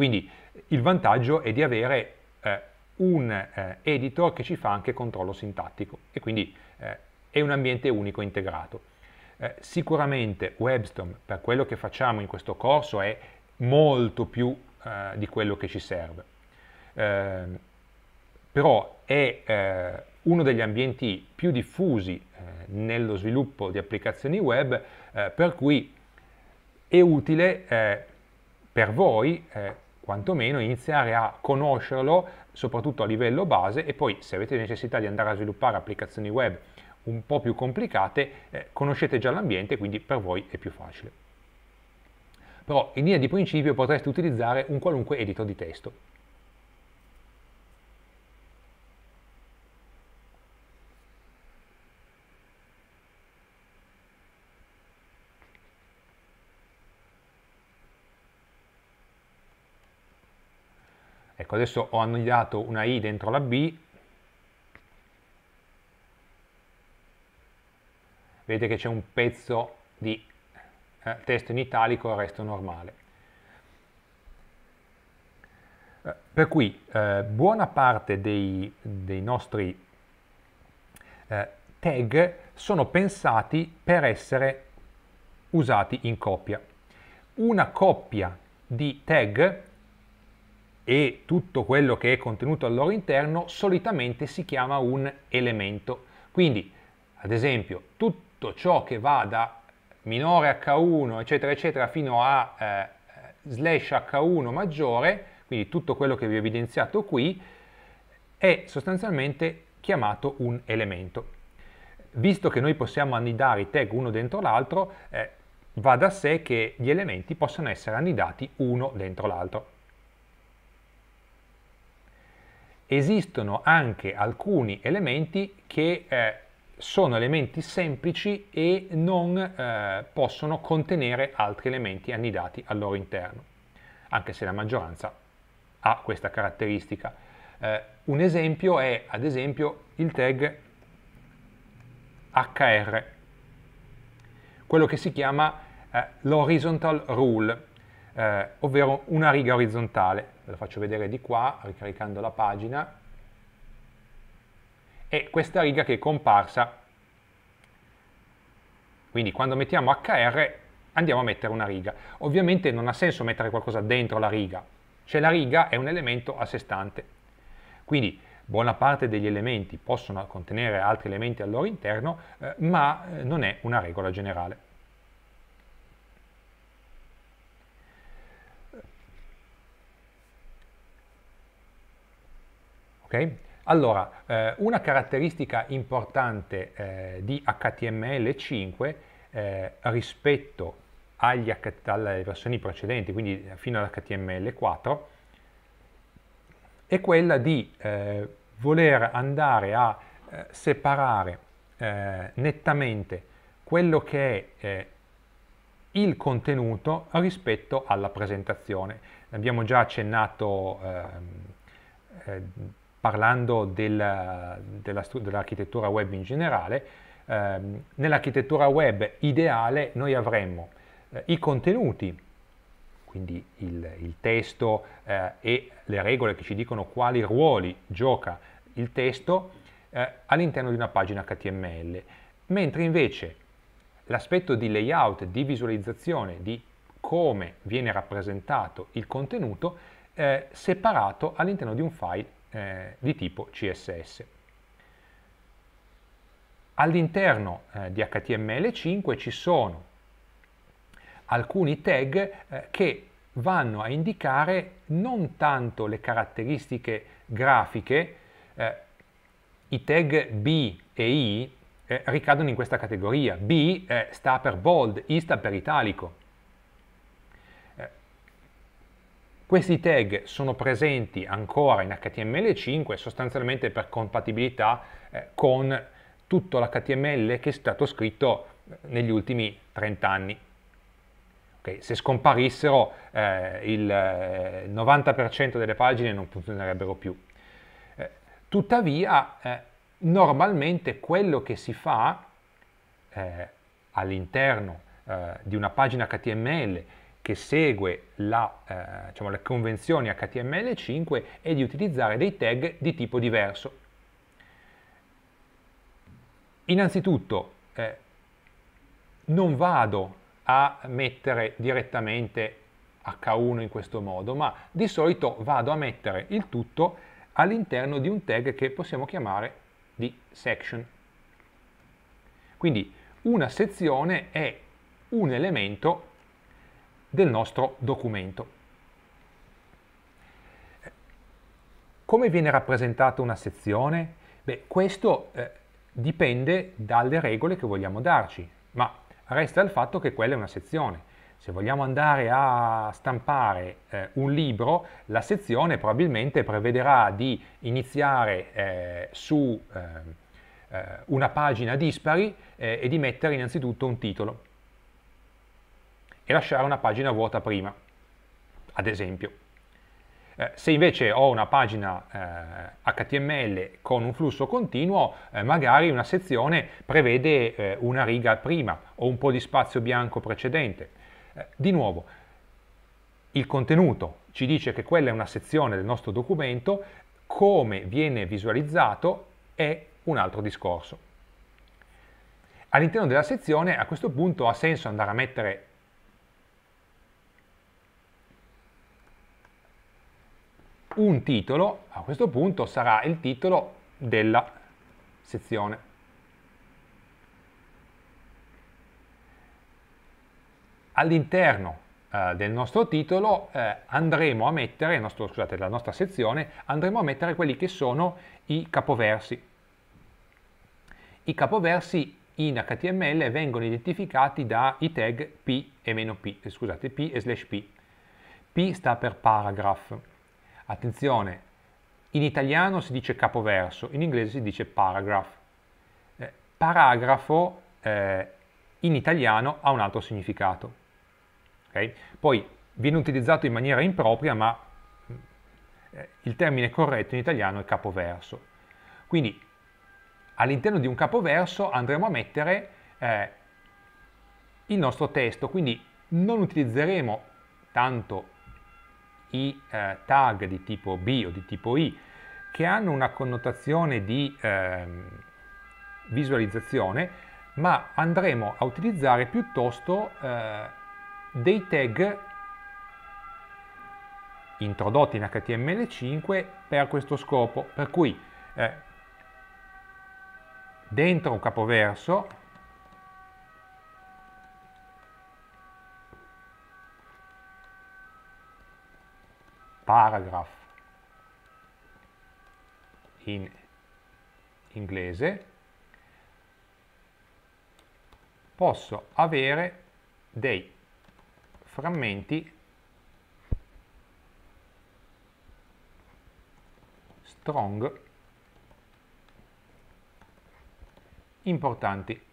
Quindi eh, il vantaggio è di avere eh, un eh, editor che ci fa anche controllo sintattico e quindi eh, è un ambiente unico integrato. Eh, sicuramente WebStorm per quello che facciamo in questo corso è molto più eh, di quello che ci serve. Ehm, però è uno degli ambienti più diffusi nello sviluppo di applicazioni web, per cui è utile per voi quantomeno iniziare a conoscerlo soprattutto a livello base e poi se avete necessità di andare a sviluppare applicazioni web un po' più complicate, eh, conoscete già l'ambiente, quindi per voi è più facile. Però in linea di principio potreste utilizzare un qualunque editor di testo. ecco adesso ho annullato una i dentro la b, vedete che c'è un pezzo di eh, testo in italico e il resto normale. Eh, per cui eh, buona parte dei, dei nostri eh, tag sono pensati per essere usati in coppia. Una coppia di tag e tutto quello che è contenuto al loro interno solitamente si chiama un elemento. Quindi, ad esempio, tutto ciò che va da minore h1, eccetera, eccetera, fino a eh, slash h1 maggiore, quindi tutto quello che vi ho evidenziato qui, è sostanzialmente chiamato un elemento. Visto che noi possiamo annidare i tag uno dentro l'altro, eh, va da sé che gli elementi possono essere annidati uno dentro l'altro. esistono anche alcuni elementi che eh, sono elementi semplici e non eh, possono contenere altri elementi annidati al loro interno, anche se la maggioranza ha questa caratteristica. Eh, un esempio è ad esempio il tag HR, quello che si chiama eh, l'horizontal rule, eh, ovvero una riga orizzontale. Ve la faccio vedere di qua, ricaricando la pagina. E questa riga che è comparsa. Quindi quando mettiamo HR andiamo a mettere una riga. Ovviamente non ha senso mettere qualcosa dentro la riga, cioè la riga è un elemento a sé stante. Quindi buona parte degli elementi possono contenere altri elementi al loro interno, eh, ma eh, non è una regola generale. Okay? Allora, eh, una caratteristica importante eh, di HTML5 eh, rispetto agli, alle versioni precedenti, quindi eh, fino all'HTML4, è quella di eh, voler andare a eh, separare nettamente quello che è il contenuto rispetto alla presentazione. Abbiamo già accennato ehm, parlando del, della, dell'architettura web in generale, ehm, nell'architettura web ideale noi avremmo eh, i contenuti, quindi il, il testo eh, e le regole che ci dicono quali ruoli gioca il testo eh, all'interno di una pagina HTML, mentre invece l'aspetto di layout, di visualizzazione, di come viene rappresentato il contenuto, eh, separato all'interno di un file eh, di tipo CSS. All'interno eh, di HTML5 ci sono alcuni tag eh, che vanno a indicare non tanto le caratteristiche grafiche, eh, i tag B e I eh, ricadono in questa categoria. B eh, sta per bold, I sta per italico, Questi tag sono presenti ancora in HTML5 sostanzialmente per compatibilità eh, con tutto l'HTML che è stato scritto eh, negli ultimi 30 anni. Okay, se scomparissero eh, il 90% eh, delle pagine non funzionerebbero più. Eh, tuttavia eh, normalmente quello che si fa all'interno di una pagina HTML che segue la, eh, diciamo, le convenzioni HTML5 è di utilizzare dei tag di tipo diverso. Innanzitutto eh, non vado a mettere direttamente H1 in questo modo, ma di solito vado a mettere il tutto all'interno di un tag che possiamo chiamare di section. Quindi una sezione è un elemento del nostro documento. Come viene rappresentata una sezione? Beh, questo eh, dipende dalle regole che vogliamo darci, ma resta il fatto che quella è una sezione. Se vogliamo andare a stampare eh, un libro, la sezione probabilmente prevederà di iniziare eh, su eh, eh, una pagina dispari eh, e di mettere innanzitutto un titolo e lasciare una pagina vuota prima, ad esempio. Eh, se invece ho una pagina eh, HTML con un flusso continuo, eh, magari una sezione prevede eh, una riga prima o un po' di spazio bianco precedente. Eh, di nuovo, il contenuto ci dice che quella è una sezione del nostro documento, come viene visualizzato è un altro discorso. All'interno della sezione a questo punto ha senso andare a mettere un titolo, a questo punto sarà il titolo della sezione. All'interno eh, del nostro titolo eh, andremo a mettere, nostro, scusate, della nostra sezione, andremo a mettere quelli che sono i capoversi. I capoversi in HTML vengono identificati dai tag P e, meno -P, eh, scusate, P e slash P. P sta per paragraph Attenzione, in italiano si dice capoverso, in inglese si dice paragraph. Eh, paragrafo eh, in italiano ha un altro significato. Okay? Poi viene utilizzato in maniera impropria, ma mm, eh, il termine corretto in italiano è capoverso. Quindi all'interno di un capoverso andremo a mettere eh, il nostro testo, quindi non utilizzeremo tanto i eh, tag di tipo B o di tipo I che hanno una connotazione di eh, visualizzazione, ma andremo a utilizzare piuttosto eh, dei tag introdotti in HTML5 per questo scopo, per cui eh, dentro un capoverso paragraph in inglese, posso avere dei frammenti strong importanti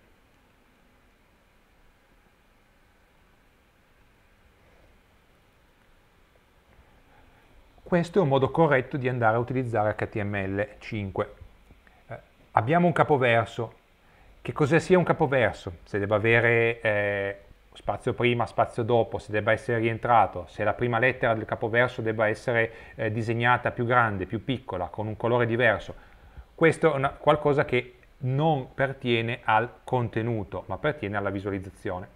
Questo è un modo corretto di andare a utilizzare HTML5. Eh, abbiamo un capoverso. Che cos'è sia un capoverso? Se debba avere eh, spazio prima, spazio dopo, se debba essere rientrato, se la prima lettera del capoverso debba essere eh, disegnata più grande, più piccola, con un colore diverso. Questo è una, qualcosa che non pertiene al contenuto, ma pertiene alla visualizzazione.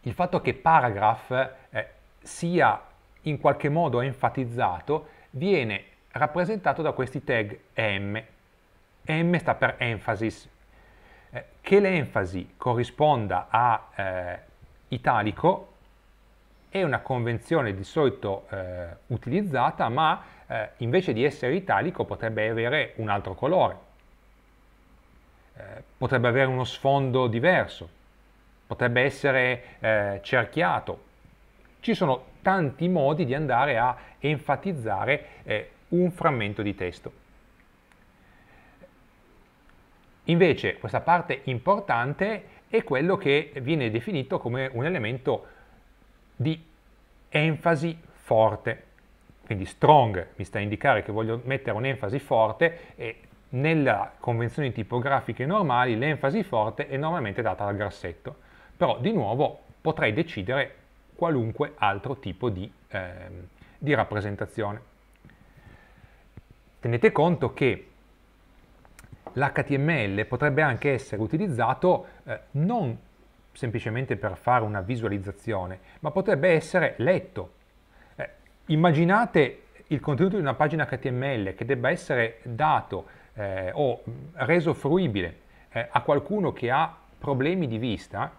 Il fatto che paragraph eh, sia in qualche modo enfatizzato viene rappresentato da questi tag M. M sta per emphasis. Eh, che l'enfasi corrisponda a eh, italico è una convenzione di solito eh, utilizzata, ma eh, invece di essere italico potrebbe avere un altro colore, eh, potrebbe avere uno sfondo diverso, potrebbe essere eh, cerchiato, ci sono tanti modi di andare a enfatizzare eh, un frammento di testo. Invece questa parte importante è quello che viene definito come un elemento di enfasi forte. Quindi strong mi sta a indicare che voglio mettere un'enfasi forte e nelle convenzioni tipografiche normali l'enfasi forte è normalmente data dal grassetto. Però di nuovo potrei decidere qualunque altro tipo di, eh, di rappresentazione. Tenete conto che l'HTML potrebbe anche essere utilizzato eh, non semplicemente per fare una visualizzazione, ma potrebbe essere letto. Eh, immaginate il contenuto di una pagina HTML che debba essere dato eh, o reso fruibile eh, a qualcuno che ha problemi di vista,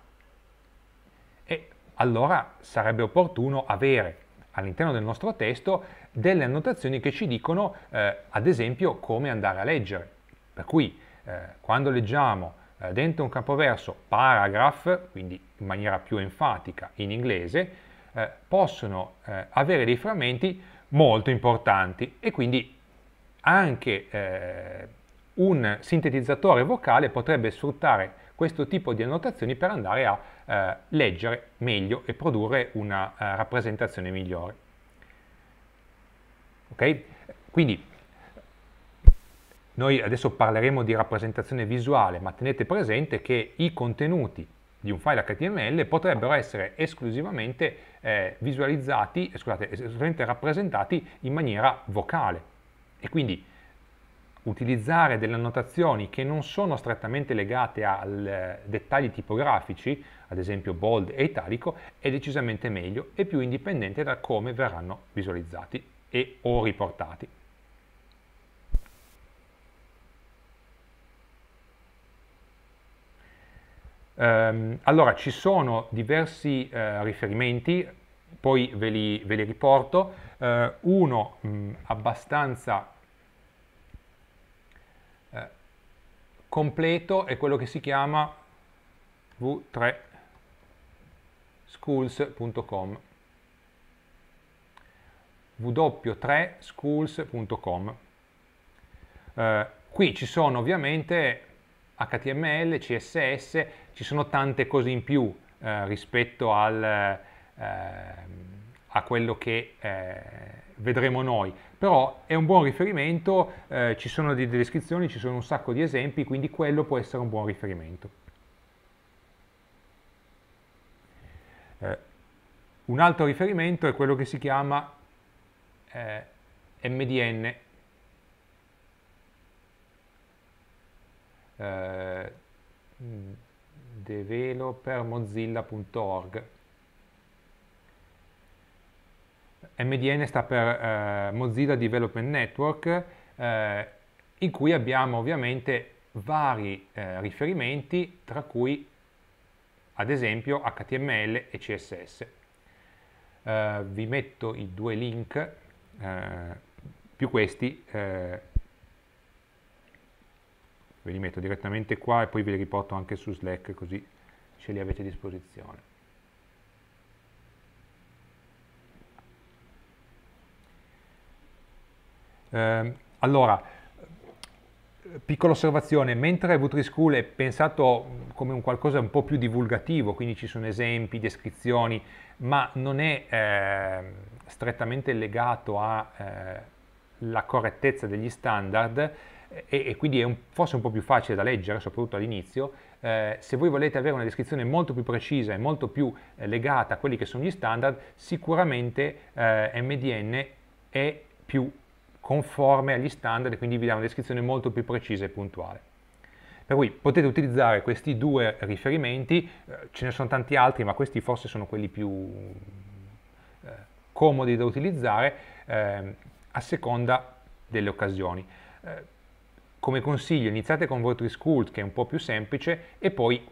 allora sarebbe opportuno avere all'interno del nostro testo delle annotazioni che ci dicono eh, ad esempio come andare a leggere. Per cui eh, quando leggiamo eh, dentro un capoverso paragraph, quindi in maniera più enfatica in inglese, eh, possono eh, avere dei frammenti molto importanti e quindi anche eh, un sintetizzatore vocale potrebbe sfruttare questo tipo di annotazioni per andare a eh, leggere meglio e produrre una uh, rappresentazione migliore. Ok? Quindi noi adesso parleremo di rappresentazione visuale, ma tenete presente che i contenuti di un file HTML potrebbero essere esclusivamente eh, visualizzati, eh, scusate, esclusivamente rappresentati in maniera vocale. E quindi utilizzare delle annotazioni che non sono strettamente legate a eh, dettagli tipografici, ad esempio bold e italico, è decisamente meglio e più indipendente da come verranno visualizzati e o riportati. Um, allora, ci sono diversi uh, riferimenti, poi ve li, ve li riporto. Uh, uno mh, abbastanza completo è quello che si chiama v3schools.com w3schools.com eh, qui ci sono ovviamente HTML, CSS, ci sono tante cose in più eh, rispetto al, eh, a quello che eh, vedremo noi, però è un buon riferimento, eh, ci sono delle descrizioni, ci sono un sacco di esempi, quindi quello può essere un buon riferimento. Eh, un altro riferimento è quello che si chiama eh, MDN, eh, mm, developermozilla.org MDN sta per eh, Mozilla Development Network, eh, in cui abbiamo ovviamente vari eh, riferimenti, tra cui ad esempio HTML e CSS. Uh, vi metto i due link uh, più questi, uh, ve li metto direttamente qua e poi ve li riporto anche su Slack così ce li avete a disposizione. Eh, allora, piccola osservazione, mentre v School è pensato come un qualcosa un po' più divulgativo, quindi ci sono esempi, descrizioni, ma non è eh, strettamente legato alla eh, correttezza degli standard e, e quindi è un, forse un po' più facile da leggere, soprattutto all'inizio. Eh, se voi volete avere una descrizione molto più precisa e molto più eh, legata a quelli che sono gli standard, sicuramente eh, MDN è più conforme agli standard e quindi vi dà una descrizione molto più precisa e puntuale. Per cui potete utilizzare questi due riferimenti, eh, ce ne sono tanti altri, ma questi forse sono quelli più eh, comodi da utilizzare ehm, a seconda delle occasioni. Eh, come consiglio iniziate con Vortrix Cult che è un po' più semplice e poi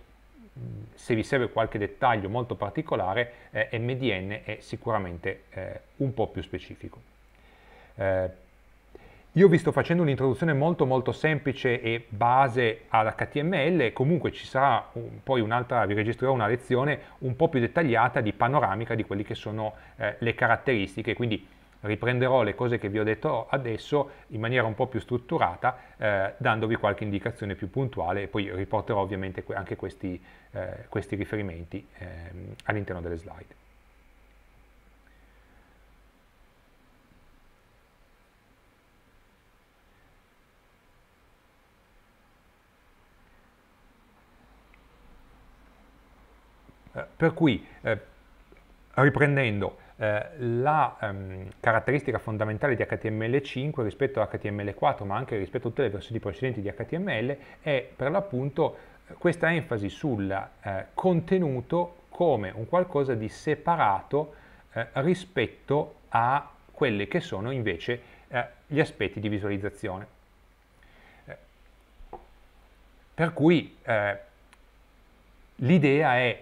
se vi serve qualche dettaglio molto particolare MDN è sicuramente un po' più specifico. Io vi sto facendo un'introduzione molto molto semplice e base all'HTML, comunque ci sarà un, poi un'altra, vi registrerò una lezione un po' più dettagliata di panoramica di quelle che sono eh, le caratteristiche, quindi riprenderò le cose che vi ho detto adesso in maniera un po' più strutturata, eh, dandovi qualche indicazione più puntuale e poi riporterò ovviamente anche questi, eh, questi riferimenti ehm, all'interno delle slide. Eh, per cui, eh, riprendendo, eh, la um, caratteristica fondamentale di HTML5 rispetto a HTML4 ma anche rispetto a tutte le versioni precedenti di HTML è per l'appunto questa enfasi sul uh, contenuto come un qualcosa di separato uh, rispetto a quelli che sono invece uh, gli aspetti di visualizzazione. Per cui l'idea è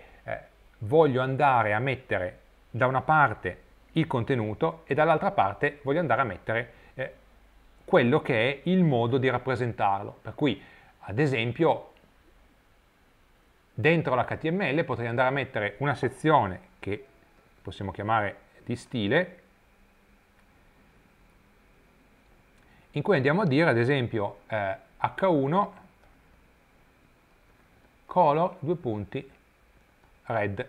voglio andare a mettere da una parte il contenuto e dall'altra parte voglio andare a mettere eh, quello che è il modo di rappresentarlo. Per cui, ad esempio, dentro l'HTML potrei andare a mettere una sezione che possiamo chiamare di stile, in cui andiamo a dire, ad esempio, eh, h1 color due punti red.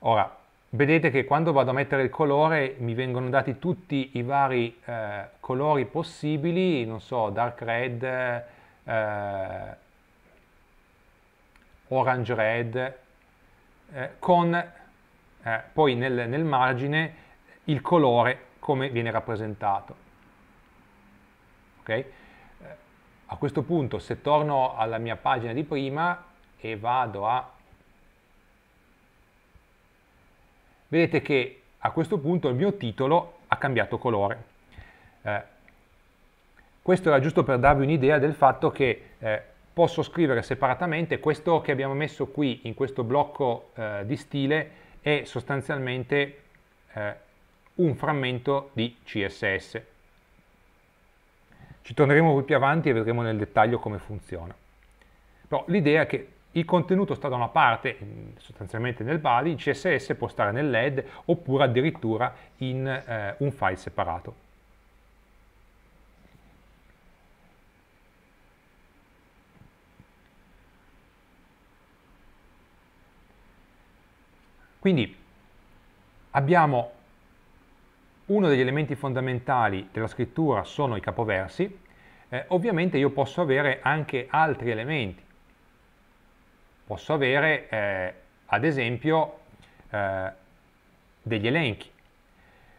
Ora, vedete che quando vado a mettere il colore mi vengono dati tutti i vari eh, colori possibili, non so, dark red, eh, orange red, eh, con eh, poi nel, nel margine il colore come viene rappresentato. Okay? Eh, a questo punto se torno alla mia pagina di prima e vado a vedete che a questo punto il mio titolo ha cambiato colore. Eh, questo era giusto per darvi un'idea del fatto che eh, posso scrivere separatamente questo che abbiamo messo qui in questo blocco eh, di stile è sostanzialmente eh, un frammento di CSS. Ci torneremo più avanti e vedremo nel dettaglio come funziona. Però l'idea è che il contenuto sta da una parte, mm, sostanzialmente nel body, il CSS può stare nel oppure addirittura in eh, un file separato. Quindi abbiamo uno degli elementi fondamentali della scrittura sono i capoversi, eh, ovviamente io posso avere anche altri elementi, posso avere eh, ad esempio eh, degli elenchi.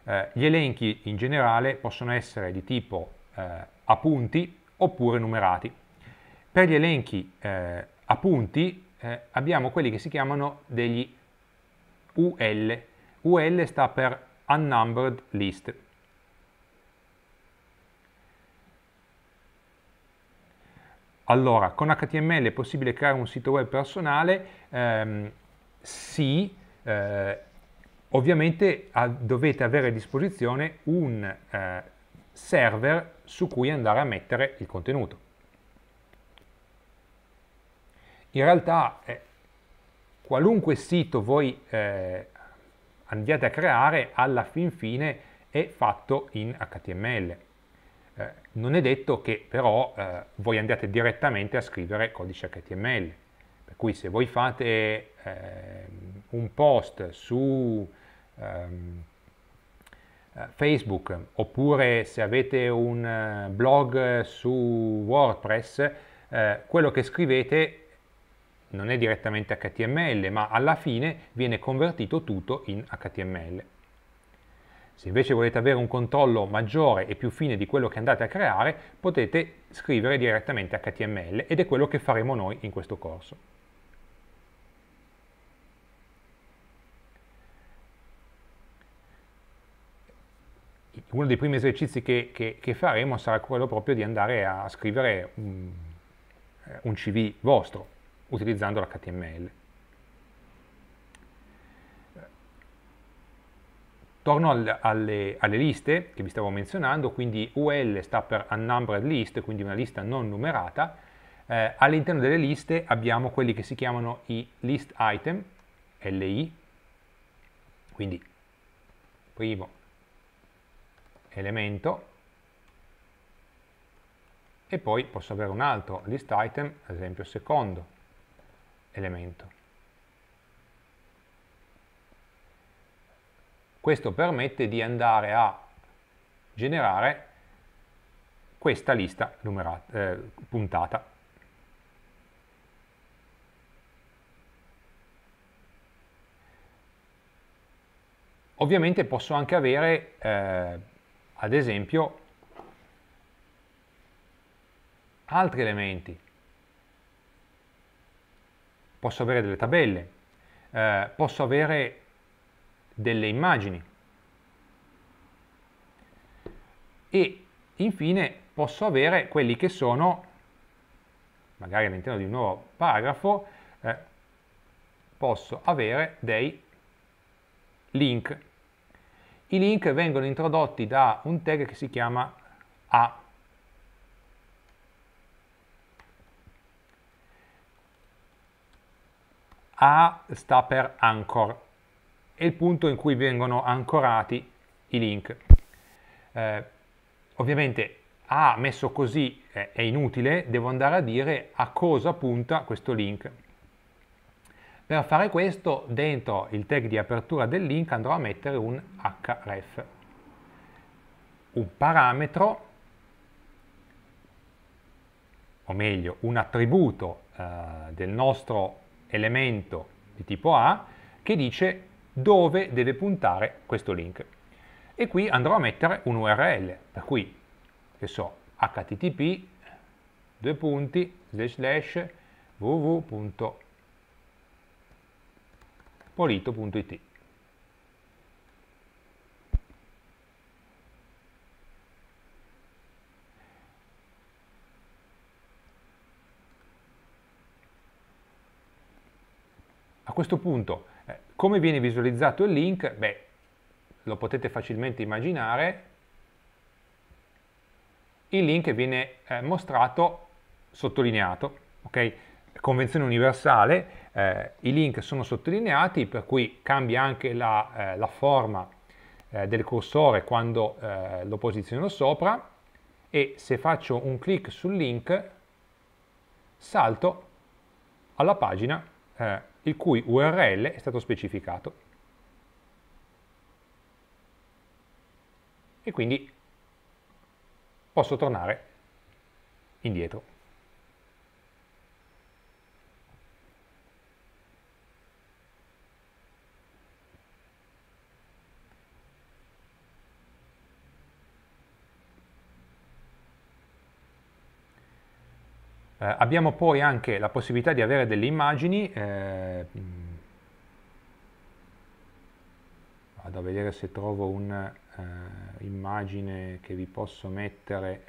Eh, gli elenchi in generale possono essere di tipo eh, a punti oppure numerati. Per gli elenchi eh, a punti eh, abbiamo quelli che si chiamano degli UL. UL sta per Unnumbered List. Allora, con HTML è possibile creare un sito web personale? Ehm, sì, eh, ovviamente a, dovete avere a disposizione un eh, server su cui andare a mettere il contenuto. In realtà eh, qualunque sito voi eh, andiate a creare alla fin fine è fatto in HTML. Non è detto che però eh, voi andiate direttamente a scrivere codice HTML, per cui se voi fate eh, un post su ehm, eh, Facebook oppure se avete un eh, blog su WordPress, eh, quello che scrivete non è direttamente HTML, ma alla fine viene convertito tutto in HTML. Se invece volete avere un controllo maggiore e più fine di quello che andate a creare, potete scrivere direttamente HTML ed è quello che faremo noi in questo corso. Uno dei primi esercizi che, che, che faremo sarà quello proprio di andare a scrivere un, un CV vostro utilizzando l'HTML. Torno al, alle, alle, liste che vi stavo menzionando, quindi UL sta per Unnumbered List, quindi una lista non numerata. Eh, all'interno delle liste abbiamo quelli che si chiamano i list item, LI, quindi primo elemento, e poi posso avere un altro list item, ad esempio secondo elemento. Questo permette di andare a generare questa lista numerata, eh, puntata. Ovviamente posso anche avere, eh, ad esempio, altri elementi. Posso avere delle tabelle, eh, posso avere delle immagini. E infine posso avere quelli che sono, magari all'interno di un nuovo paragrafo, eh, posso avere dei link. I link vengono introdotti da un tag che si chiama A. A sta per anchor, e il punto in cui vengono ancorati i link. Eh, ovviamente ha ah, messo così eh, è inutile, devo andare a dire a cosa punta questo link. Per fare questo, dentro il tag di apertura del link andrò a mettere un href, un parametro, o meglio un attributo eh, del nostro elemento di tipo A che dice dove deve puntare questo link. E qui andrò a mettere un URL, per cui, che so, http, due punti, slash slash, www.polito.it. A questo punto come viene visualizzato il link? Beh, lo potete facilmente immaginare, il link viene eh, mostrato sottolineato, ok? Convenzione universale, eh, i link sono sottolineati, per cui cambia anche la, eh, la forma eh, del cursore quando eh, lo posiziono sopra e se faccio un clic sul link salto alla pagina eh, il cui URL è stato specificato. E quindi posso tornare indietro. Eh, abbiamo poi anche la possibilità di avere delle immagini, eh, vado a vedere se trovo un'immagine eh, che vi posso mettere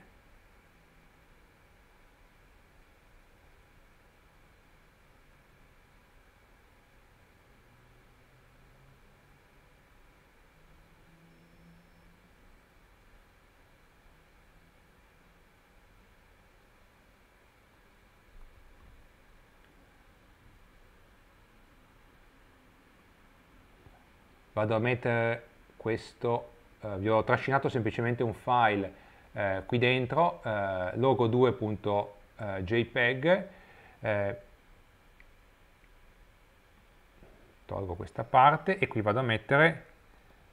vado a mettere questo, eh, vi ho trascinato semplicemente un file eh, qui dentro, eh, logo2.jpg, eh, eh, tolgo questa parte e qui vado a mettere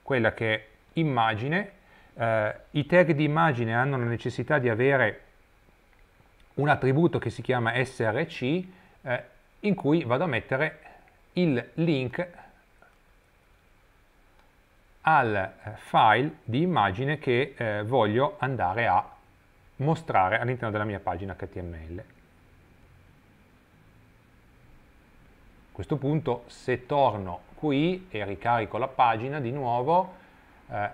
quella che è immagine, eh, i tag di immagine hanno la necessità di avere un attributo che si chiama src in cui vado a mettere il link al eh, file di immagine che eh, voglio andare a mostrare all'interno della mia pagina HTML. A questo punto se torno qui e ricarico la pagina di nuovo, eh,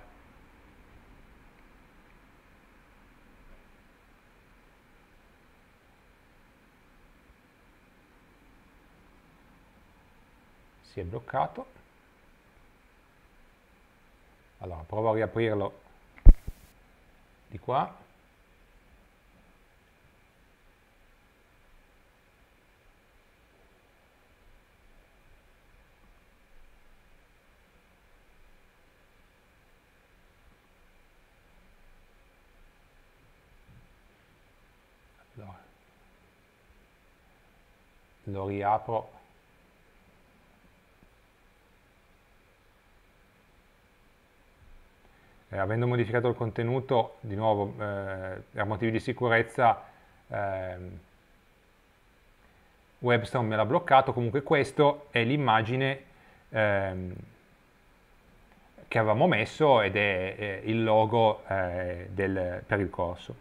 si è bloccato allora, provo a riaprirlo di qua. Allora. Lo riapro Eh, avendo modificato il contenuto, di nuovo, eh, per motivi di sicurezza, eh, WebStorm me l'ha bloccato, comunque questa è l'immagine ehm, che avevamo messo ed è il logo eh, del, per il corso.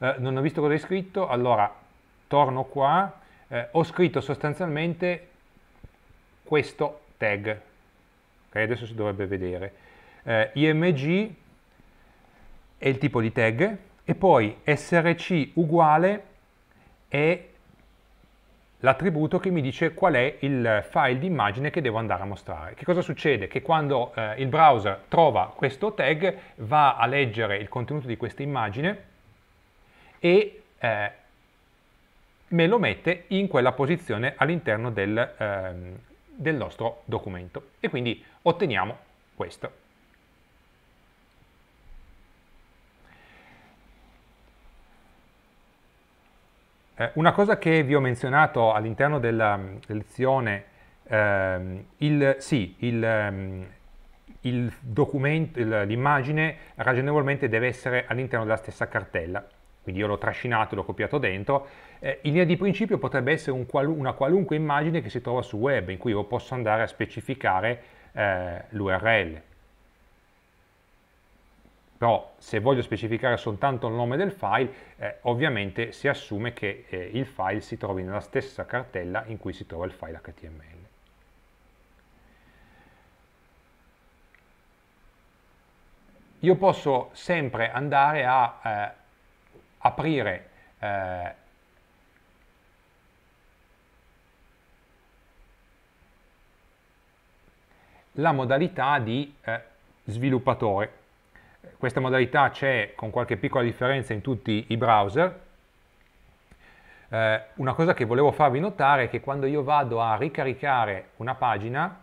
Eh, non ho visto cosa hai scritto, allora torno qua, eh, ho scritto sostanzialmente questo tag, ok? Adesso si dovrebbe vedere. Eh, img è il tipo di tag e poi src uguale è l'attributo che mi dice qual è il file di immagine che devo andare a mostrare. Che cosa succede? Che quando eh, il browser trova questo tag va a leggere il contenuto di questa immagine e eh, me lo mette in quella posizione all'interno del, eh, del nostro documento e quindi otteniamo questo. Eh, una cosa che vi ho menzionato all'interno della mm, lezione, ehm, il, sì, mm, l'immagine ragionevolmente deve essere all'interno della stessa cartella quindi io l'ho trascinato e l'ho copiato dentro, eh, in linea di principio potrebbe essere un qualu una qualunque immagine che si trova sul web, in cui io posso andare a specificare eh, l'URL. Però se voglio specificare soltanto il nome del file, eh, ovviamente si assume che eh, il file si trovi nella stessa cartella in cui si trova il file HTML. Io posso sempre andare a eh, aprire eh, la modalità di eh, sviluppatore. Questa modalità c'è con qualche piccola differenza in tutti i browser. Eh, una cosa che volevo farvi notare è che quando io vado a ricaricare una pagina,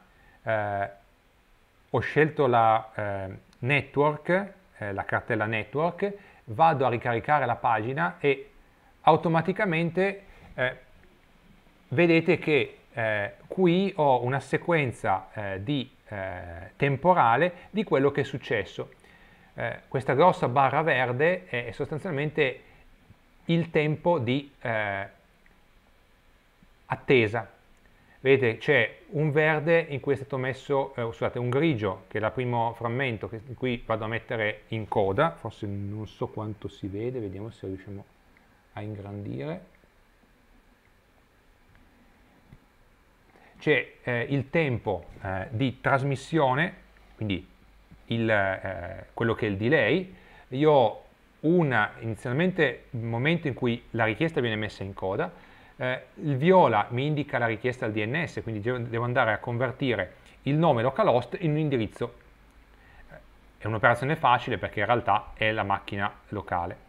ho scelto la network, la cartella network, vado a ricaricare la pagina e automaticamente eh, vedete che eh, qui ho una sequenza eh, di, eh, temporale di quello che è successo. Eh, questa grossa barra verde è sostanzialmente il tempo di attesa Vedete c'è un verde in cui è stato messo, eh, scusate, un grigio, che è il primo frammento che, in cui vado a mettere in coda, forse non so quanto si vede, vediamo se riusciamo a ingrandire. C'è eh, il tempo eh, di trasmissione, quindi il, eh, quello che è il delay. Io ho una, inizialmente il momento in cui la richiesta viene messa in coda, eh, il viola mi indica la richiesta al DNS, quindi devo andare a convertire il nome localhost in un indirizzo. Eh, è un'operazione facile perché in realtà è la macchina locale.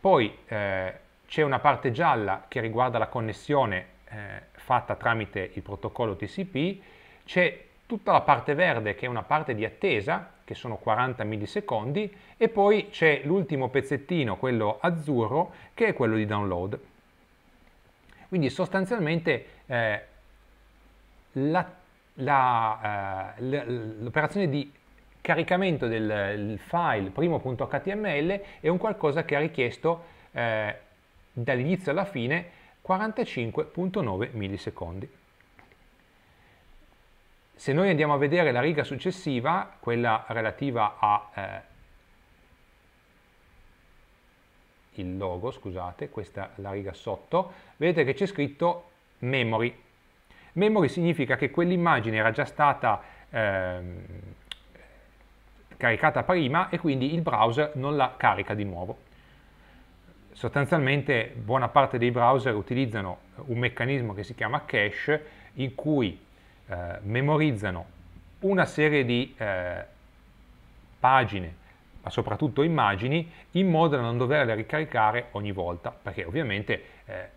Poi eh, c'è una parte gialla che riguarda la connessione eh, fatta tramite il protocollo TCP, c'è tutta la parte verde che è una parte di attesa, che sono 40 millisecondi, e poi c'è l'ultimo pezzettino, quello azzurro, che è quello di download. Quindi sostanzialmente eh, eh l'operazione eh, di caricamento del file primo.html è un qualcosa che ha richiesto eh, dall'inizio alla fine 45.9 millisecondi. Se noi andiamo a vedere la riga successiva, quella relativa a eh, il logo, scusate, questa è la riga sotto, vedete che c'è scritto memory. Memory significa che quell'immagine era già stata eh, caricata prima e quindi il browser non la carica di nuovo. Sostanzialmente buona parte dei browser utilizzano un meccanismo che si chiama cache in cui eh, memorizzano una serie di eh, pagine ma soprattutto immagini, in modo da non doverle ricaricare ogni volta, perché ovviamente eh,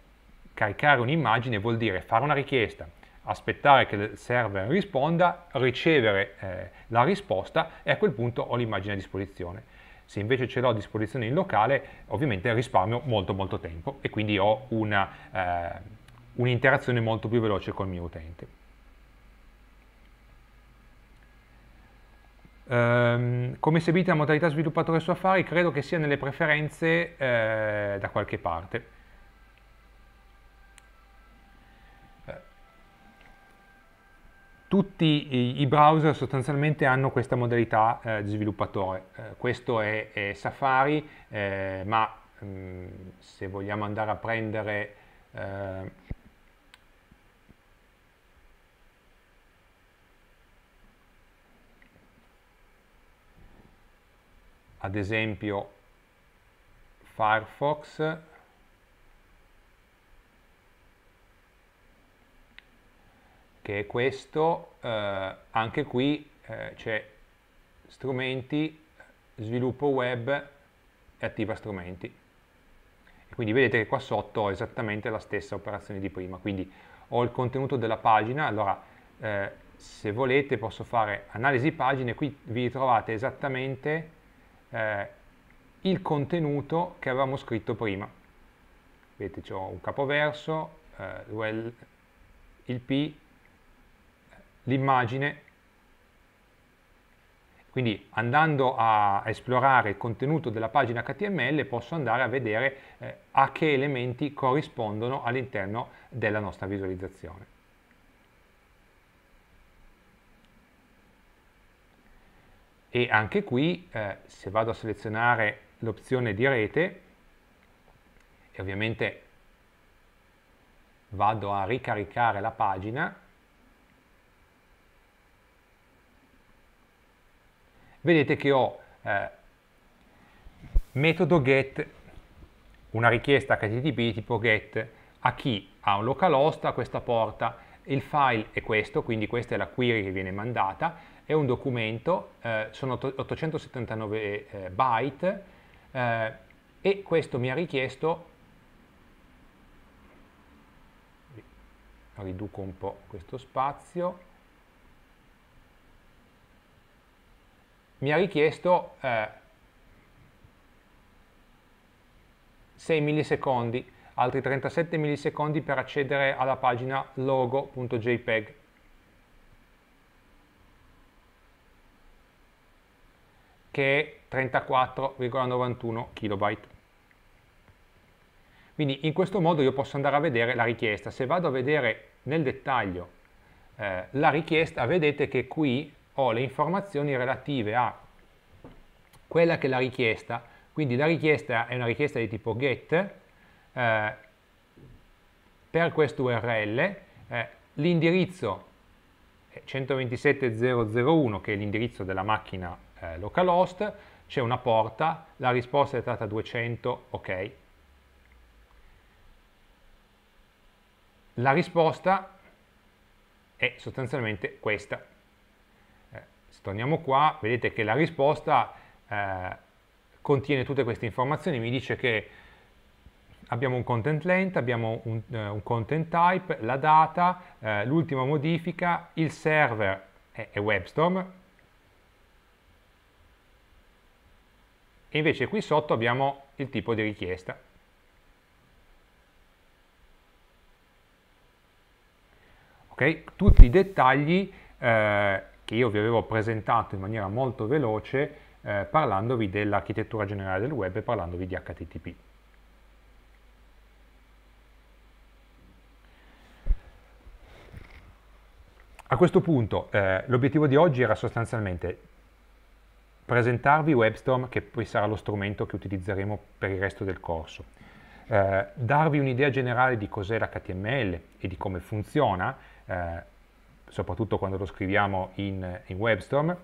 caricare un'immagine vuol dire fare una richiesta, aspettare che il server risponda, ricevere eh, la risposta e a quel punto ho l'immagine a disposizione. Se invece ce l'ho a disposizione in locale, ovviamente risparmio molto molto tempo e quindi ho eh, un'interazione eh, un molto più veloce col mio utente. Um, come seguite la modalità sviluppatore su Affari credo che sia nelle preferenze eh, da qualche parte. Eh, tutti i browser sostanzialmente hanno questa modalità eh, di sviluppatore, eh, questo è, è Safari, eh, ma mh, mm, se vogliamo andare a prendere eh, ad esempio Firefox che è questo, eh, anche qui eh, c'è strumenti, sviluppo web e attiva strumenti. E quindi vedete che qua sotto ho esattamente la stessa operazione di prima, quindi ho il contenuto della pagina, allora eh, se volete posso fare analisi pagine, qui vi trovate esattamente eh, il contenuto che avevamo scritto prima. Vedete, c'è un capoverso, eh, il P, l'immagine. Quindi andando a esplorare il contenuto della pagina HTML posso andare a vedere eh, a che elementi corrispondono all'interno della nostra visualizzazione. e anche qui eh, se vado a selezionare l'opzione di rete e ovviamente vado a ricaricare la pagina vedete che ho eh, metodo get una richiesta http tipo get a chi ha un localhost a questa porta il file è questo quindi questa è la query che viene mandata è un documento, eh, sono 879 eh, byte eh, e questo mi ha richiesto, riduco un po' questo spazio, mi ha richiesto 6 eh, millisecondi, altri 37 millisecondi per accedere alla pagina logo.jpg che è 34,91 KB. Quindi in questo modo io posso andare a vedere la richiesta. Se vado a vedere nel dettaglio eh, la richiesta, vedete che qui ho le informazioni relative a quella che è la richiesta. Quindi la richiesta è una richiesta di tipo get eh, per questo URL, eh, l'indirizzo 127.001 che è l'indirizzo della macchina eh, localhost, c'è una porta, la risposta è stata 200, ok. La risposta è sostanzialmente questa. Eh, se torniamo qua, vedete che la risposta eh, contiene tutte queste informazioni, mi dice che abbiamo un content length, abbiamo un, eh, un content type, la data, eh, l'ultima modifica, il server è, è WebStorm, e invece qui sotto abbiamo il tipo di richiesta. Okay? Tutti i dettagli eh, che io vi avevo presentato in maniera molto veloce eh, parlandovi dell'architettura generale del web e parlandovi di HTTP. A questo punto eh, l'obiettivo di oggi era sostanzialmente presentarvi WebStorm, che poi sarà lo strumento che utilizzeremo per il resto del corso, eh, darvi un'idea generale di cos'è l'HTML e di come funziona, eh, soprattutto quando lo scriviamo in, in WebStorm,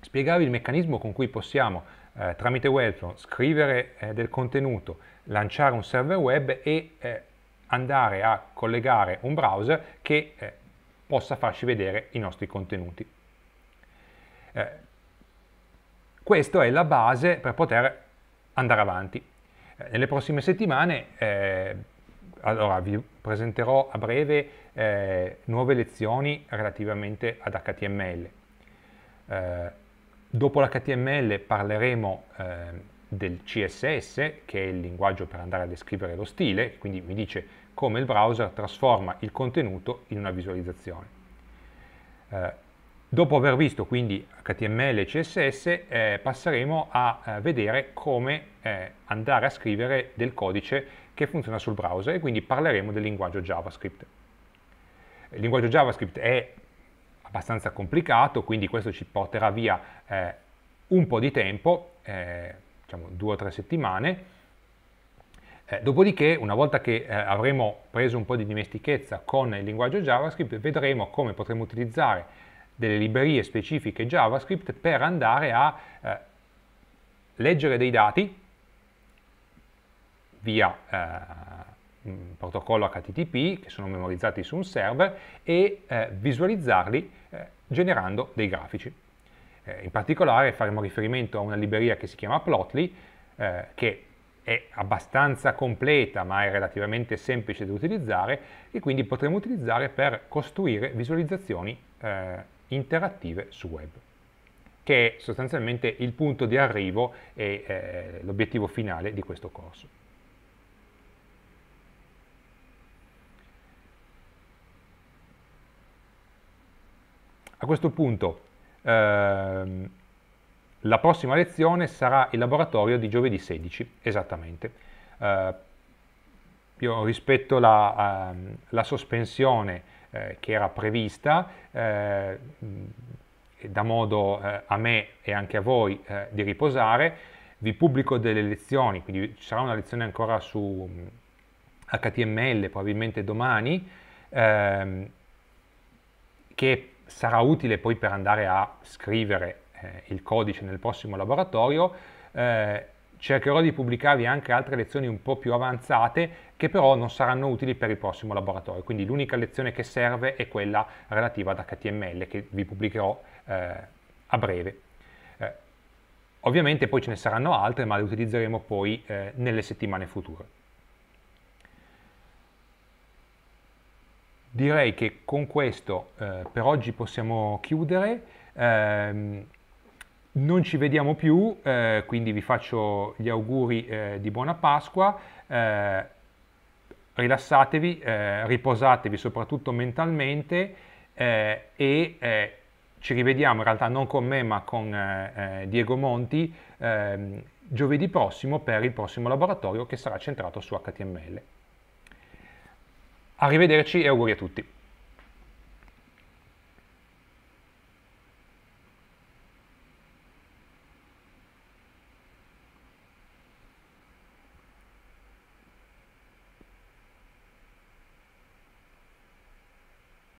spiegarvi il meccanismo con cui possiamo eh, tramite WebStorm scrivere eh, del contenuto, lanciare un server web e eh, andare a collegare un browser che eh, possa farci vedere i nostri contenuti. Eh, questa è la base per poter andare avanti. Eh, nelle prossime settimane, eh, allora vi presenterò a breve eh, nuove lezioni relativamente ad HTML. Eh, dopo l'HTML parleremo eh, del CSS, che è il linguaggio per andare a descrivere lo stile, quindi mi dice come il browser trasforma il contenuto in una visualizzazione. Eh, Dopo aver visto quindi HTML e CSS eh, passeremo a eh, vedere come eh, andare a scrivere del codice che funziona sul browser e quindi parleremo del linguaggio JavaScript. Il linguaggio JavaScript è abbastanza complicato, quindi questo ci porterà via eh, un po' di tempo, eh, diciamo due o tre settimane, eh, dopodiché, una volta che eh, avremo preso un po' di dimestichezza con il linguaggio JavaScript, vedremo come potremo utilizzare delle librerie specifiche JavaScript per andare a eh, leggere dei dati via eh, protocollo HTTP che sono memorizzati su un server e eh, visualizzarli eh, generando dei grafici. Eh, in particolare faremo riferimento a una libreria che si chiama Plotly eh, che è abbastanza completa ma è relativamente semplice da utilizzare e quindi potremo utilizzare per costruire visualizzazioni eh, interattive su web che è sostanzialmente il punto di arrivo e eh, l'obiettivo finale di questo corso. A questo punto ehm, la prossima lezione sarà il laboratorio di giovedì 16, esattamente. Eh, io rispetto la, ehm, la sospensione eh, che era prevista, eh, dà modo eh, a me e anche a voi eh, di riposare, vi pubblico delle lezioni, quindi ci sarà una lezione ancora su mm, HTML probabilmente domani, ehm, che sarà utile poi per andare a scrivere eh, il codice nel prossimo laboratorio eh, cercherò di pubblicarvi anche altre lezioni un po' più avanzate che però non saranno utili per il prossimo laboratorio. Quindi l'unica lezione che serve è quella relativa ad HTML che vi pubblicherò eh, a breve. Eh, ovviamente poi ce ne saranno altre, ma le utilizzeremo poi eh, nelle settimane future. Direi che con questo eh, per oggi possiamo chiudere. Ehm, non ci vediamo più, eh, quindi vi faccio gli auguri eh, di buona Pasqua rilassatevi, eh, riposatevi soprattutto mentalmente eh, e eh, ci rivediamo in realtà non con me ma con eh, eh, Diego Monti ehm, giovedì prossimo per il prossimo laboratorio che sarà centrato su HTML. Arrivederci e auguri a tutti.